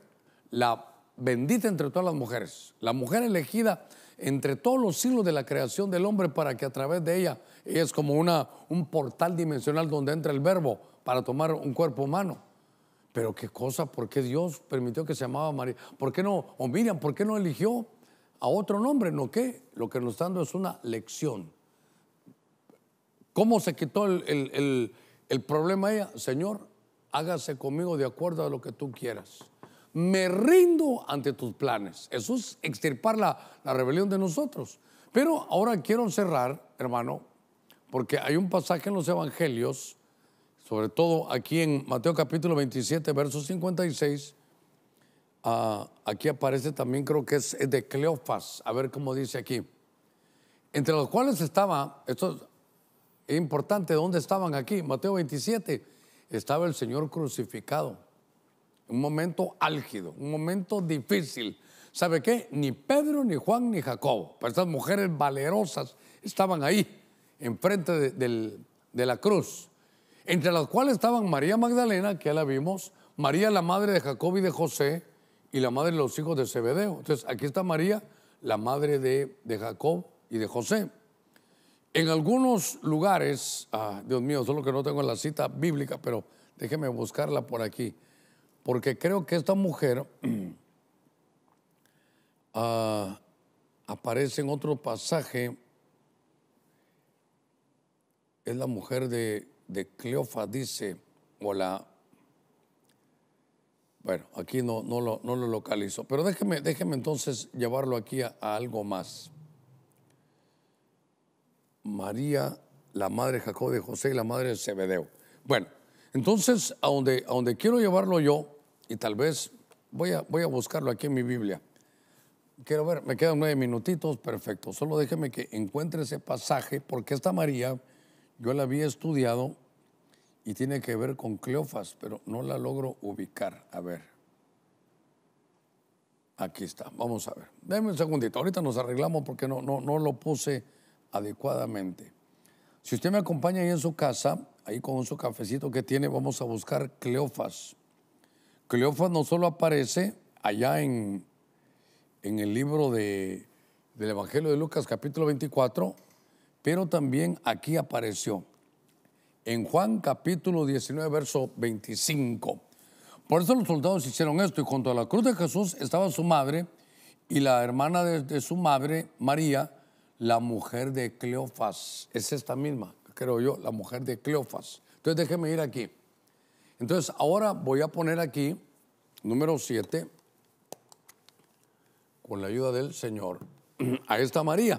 la bendita entre todas las mujeres, la mujer elegida entre todos los siglos de la creación del hombre para que a través de ella, es como una, un portal dimensional donde entra el verbo para tomar un cuerpo humano. Pero qué cosa, ¿por qué Dios permitió que se llamaba María? ¿Por qué no, o Miriam, por qué no eligió a otro nombre? ¿No qué? Lo que nos está dando es una lección. ¿Cómo se quitó el, el problema ella? Señor, hágase conmigo de acuerdo a lo que tú quieras me rindo ante tus planes. Eso es extirpar la, la rebelión de nosotros. Pero ahora quiero cerrar, hermano, porque hay un pasaje en los Evangelios, sobre todo aquí en Mateo capítulo 27, verso 56, ah, aquí aparece también creo que es de Cleofas, a ver cómo dice aquí, entre los cuales estaba, esto es importante, ¿dónde estaban aquí? Mateo 27, estaba el Señor crucificado un momento álgido, un momento difícil. ¿Sabe qué? Ni Pedro, ni Juan, ni Jacob, pero estas mujeres valerosas estaban ahí, enfrente de, de, la cruz, entre las cuales estaban María Magdalena, que ya la vimos, María la madre de Jacob y de José, y la madre de los hijos de Zebedeo. Entonces, aquí está María, la madre de, Jacob y de José. En algunos lugares, ah, Dios mío, solo que no tengo la cita bíblica, pero déjeme buscarla por aquí porque creo que esta mujer [clears throat] ah, aparece en otro pasaje, es la mujer de, Cleofa, dice, o la... Bueno, aquí no, no, lo, localizo, pero déjeme, déjeme entonces llevarlo aquí a, algo más. María, la madre de Jacob de José y la madre de Zebedeo. Bueno, entonces, a donde, a donde quiero llevarlo yo, y tal vez voy a, voy a buscarlo aquí en mi Biblia. Quiero ver, me quedan nueve minutitos, perfecto. Solo déjeme que encuentre ese pasaje, porque esta María yo la había estudiado y tiene que ver con Cleofas, pero no la logro ubicar. A ver. Aquí está, vamos a ver. Dame un segundito, ahorita nos arreglamos porque no, no, no lo puse adecuadamente. Si usted me acompaña ahí en su casa, ahí con su cafecito que tiene, vamos a buscar Cleofas. Cleofas no solo aparece allá en, en el libro del Evangelio de Lucas capítulo 24, pero también aquí apareció en Juan capítulo 19, verso 25. Por eso los soldados hicieron esto y junto a la cruz de Jesús estaba su madre y la hermana de, de su madre, María, la mujer de Cleofas. Es esta misma, creo yo, la mujer de Cleofas. Entonces déjenme ir aquí. Entonces ahora voy a poner aquí, número 7, con la ayuda del Señor, [clears throat] a esta María.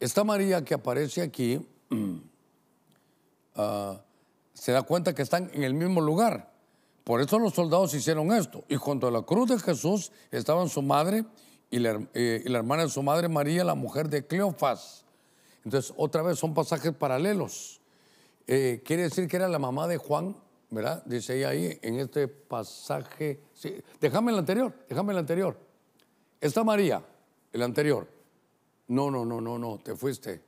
Esta María que aparece aquí, [clears throat] ah, se da cuenta que están en el mismo lugar. Por eso los soldados hicieron esto. Y junto a la cruz de Jesús estaban su madre y la, eh, y la hermana de su madre María, la mujer de Cleofas. Entonces, otra vez son pasajes paralelos. Eh, quiere decir que era la mamá de Juan, ¿verdad? Dice ahí en este pasaje. déjame el anterior, déjame el anterior. Está María, el anterior. No, no, no, no, no, te fuiste.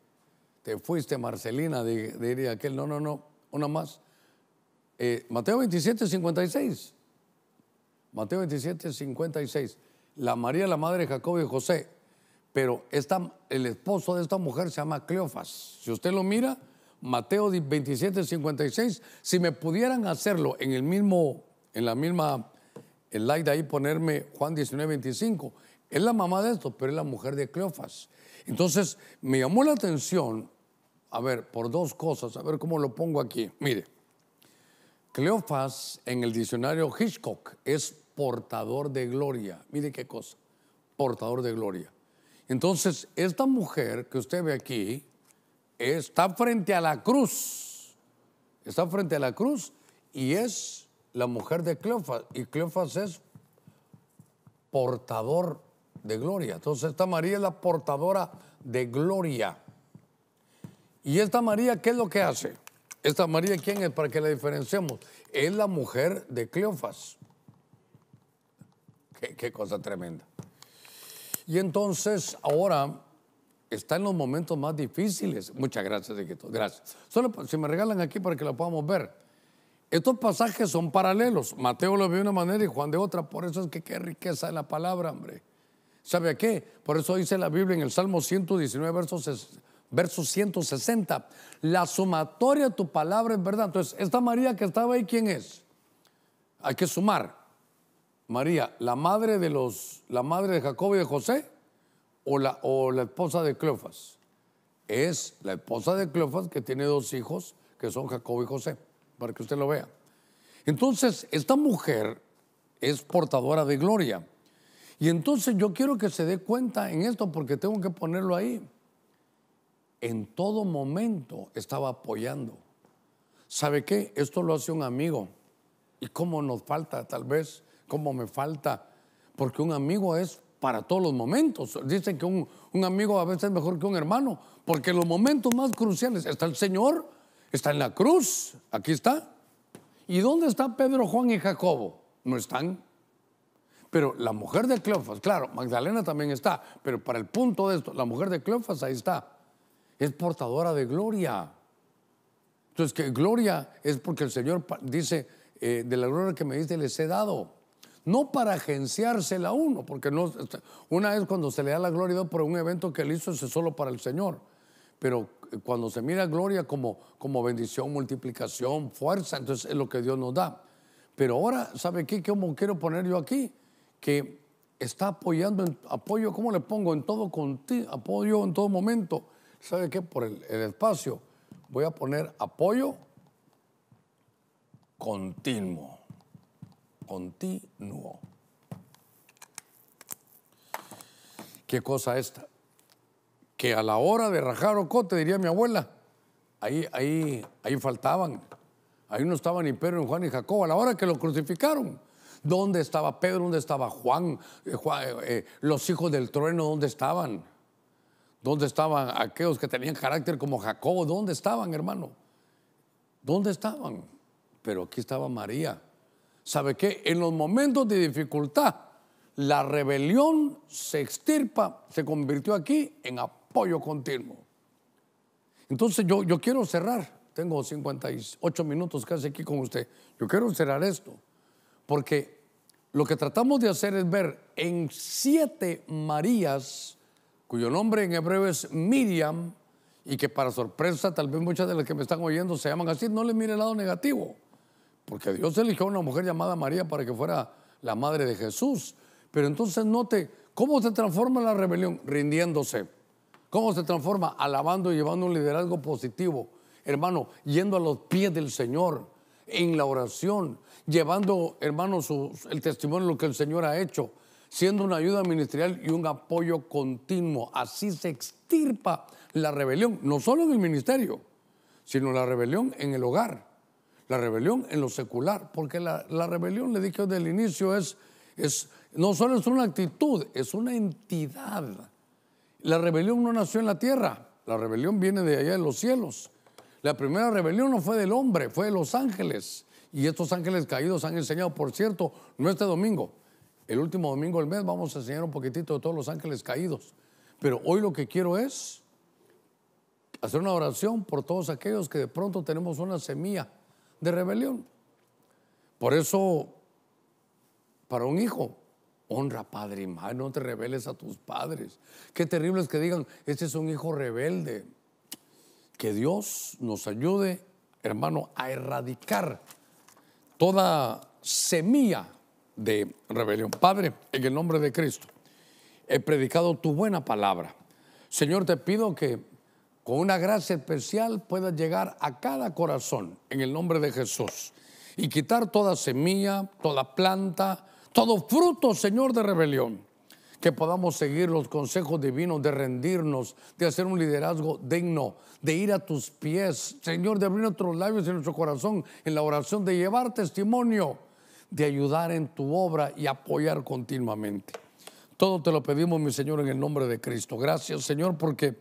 Te fuiste, Marcelina, diría aquel. No, no, no, una más. Eh, Mateo 27, 56. Mateo 27, 56. La María, la madre de Jacob y José. Pero el esposo de esta mujer se llama Cleofas. Si usted lo mira, Mateo 27, 56, si me pudieran hacerlo en el mismo, en la misma el like de ahí ponerme Juan 19, 25. Es la mamá de esto, pero es la mujer de Cleofas. Entonces, me llamó la atención, a ver, por dos cosas, a ver cómo lo pongo aquí. Mire, Cleofas en el diccionario Hitchcock es portador de gloria. Mire qué cosa, portador de gloria. Entonces, esta mujer que usted ve aquí está frente a la cruz. Está frente a la cruz y es la mujer de Cleofas. Y Cleofas es portador de gloria. Entonces, esta María es la portadora de gloria. ¿Y esta María qué es lo que hace? Esta María, ¿quién es? Para que la diferenciemos. Es la mujer de Cleofas. Qué, qué cosa tremenda. Y entonces ahora está en los momentos más difíciles. Muchas gracias, Equito. Gracias. Solo si me regalan aquí para que lo podamos ver. Estos pasajes son paralelos. Mateo lo ve de una manera y Juan de otra. Por eso es que qué riqueza de la palabra, hombre. ¿Sabe a qué? Por eso dice la Biblia en el Salmo 119, versos verso 160. La sumatoria de tu palabra es verdad. Entonces, esta María que estaba ahí, ¿quién es? Hay que sumar. María, la madre de los, la madre de Jacob y de José, o la, o la esposa de Cleofas. Es la esposa de Cleofas que tiene dos hijos que son Jacob y José, para que usted lo vea. Entonces, esta mujer es portadora de gloria. Y entonces yo quiero que se dé cuenta en esto porque tengo que ponerlo ahí. En todo momento estaba apoyando. ¿Sabe qué? Esto lo hace un amigo. ¿Y cómo nos falta tal vez cómo me falta, porque un amigo es para todos los momentos. Dicen que un, amigo a veces es mejor que un hermano, porque los momentos más cruciales está el Señor, está en la cruz, aquí está. ¿Y dónde está Pedro, Juan y Jacobo? No están. Pero la mujer de Cleofas, claro, Magdalena también está, pero para el punto de esto, la mujer de Cleofas ahí está. Es portadora de gloria. Entonces, que gloria es porque el Señor dice, eh, de la gloria que me diste les he dado no para agenciársela a uno, porque no, una vez cuando se le da la gloria Dios por un evento que él hizo, es solo para el Señor. Pero eh, cuando se mira gloria como, como bendición, multiplicación, fuerza, entonces es lo que Dios nos da. Pero ahora, ¿sabe qué? ¿Cómo quiero poner yo aquí? Que está apoyando, apoyo, ¿cómo le pongo? En todo apoyo en todo momento. ¿Sabe qué? Por el espacio voy a poner apoyo continuo continuo. ¿Qué cosa esta? Que a la hora de rajar ocote, diría mi abuela, ahí, ahí, ahí faltaban. Ahí no estaban ni Pedro, ni Juan, ni Jacobo A la hora que lo crucificaron, ¿dónde estaba Pedro? ¿Dónde estaba Juan? Eh, eh, eh, los hijos del trueno, ¿dónde estaban? ¿Dónde estaban aquellos que tenían carácter como Jacobo? ¿Dónde estaban, hermano? ¿Dónde estaban? Pero aquí estaba María ¿Sabe qué? En los momentos de dificultad, la rebelión se extirpa, se convirtió aquí en apoyo continuo. Entonces yo, yo quiero cerrar, tengo 58 minutos casi aquí con usted, yo quiero cerrar esto, porque lo que tratamos de hacer es ver en siete Marías, cuyo nombre en hebreo es Miriam, y que para sorpresa tal vez muchas de las que me están oyendo se llaman así, no le mire el lado negativo. Porque Dios eligió a una mujer llamada María para que fuera la madre de Jesús. Pero entonces note, ¿cómo se transforma la rebelión? Rindiéndose. ¿Cómo se transforma? Alabando y llevando un liderazgo positivo. Hermano, yendo a los pies del Señor en la oración, llevando, hermano, el testimonio de lo que el Señor ha hecho, siendo una ayuda ministerial y un apoyo continuo. Así se extirpa la rebelión, no solo en el ministerio, sino la rebelión en el hogar. La rebelión en lo secular, porque la, rebelión, le dije desde el inicio, es, es, no solo es una actitud, es una entidad. La rebelión no nació en la tierra, la rebelión viene de allá de los cielos. La primera rebelión no fue del hombre, fue de los ángeles. Y estos ángeles caídos han enseñado, por cierto, no este domingo, el último domingo del mes vamos a enseñar un poquitito de todos los ángeles caídos. Pero hoy lo que quiero es hacer una oración por todos aquellos que de pronto tenemos una semilla de rebelión. Por eso, para un hijo, honra padre y madre, no te rebeles a tus padres. Qué terrible es que digan, este es un hijo rebelde. Que Dios nos ayude, hermano, a erradicar toda semilla de rebelión. Padre, en el nombre de Cristo, he predicado tu buena palabra. Señor, te pido que con una gracia especial pueda llegar a cada corazón en el nombre de Jesús y quitar toda semilla, toda planta, todo fruto, Señor, de rebelión. Que podamos seguir los consejos divinos de rendirnos, de hacer un liderazgo digno, de ir a tus pies, Señor, de abrir nuestros labios y nuestro corazón en la oración, de llevar testimonio, de ayudar en tu obra y apoyar continuamente. Todo te lo pedimos, mi Señor, en el nombre de Cristo. Gracias, Señor, porque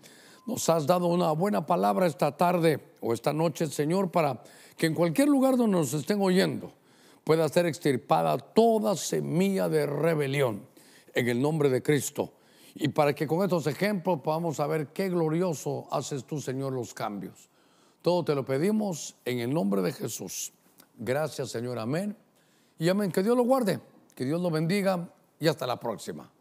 nos has dado una buena palabra esta tarde o esta noche, Señor, para que en cualquier lugar donde nos estén oyendo pueda ser extirpada toda semilla de rebelión en el nombre de Cristo. Y para que con estos ejemplos podamos saber qué glorioso haces tú, Señor, los cambios. Todo te lo pedimos en el nombre de Jesús. Gracias, Señor. Amén. Y amén. Que Dios lo guarde, que Dios lo bendiga y hasta la próxima.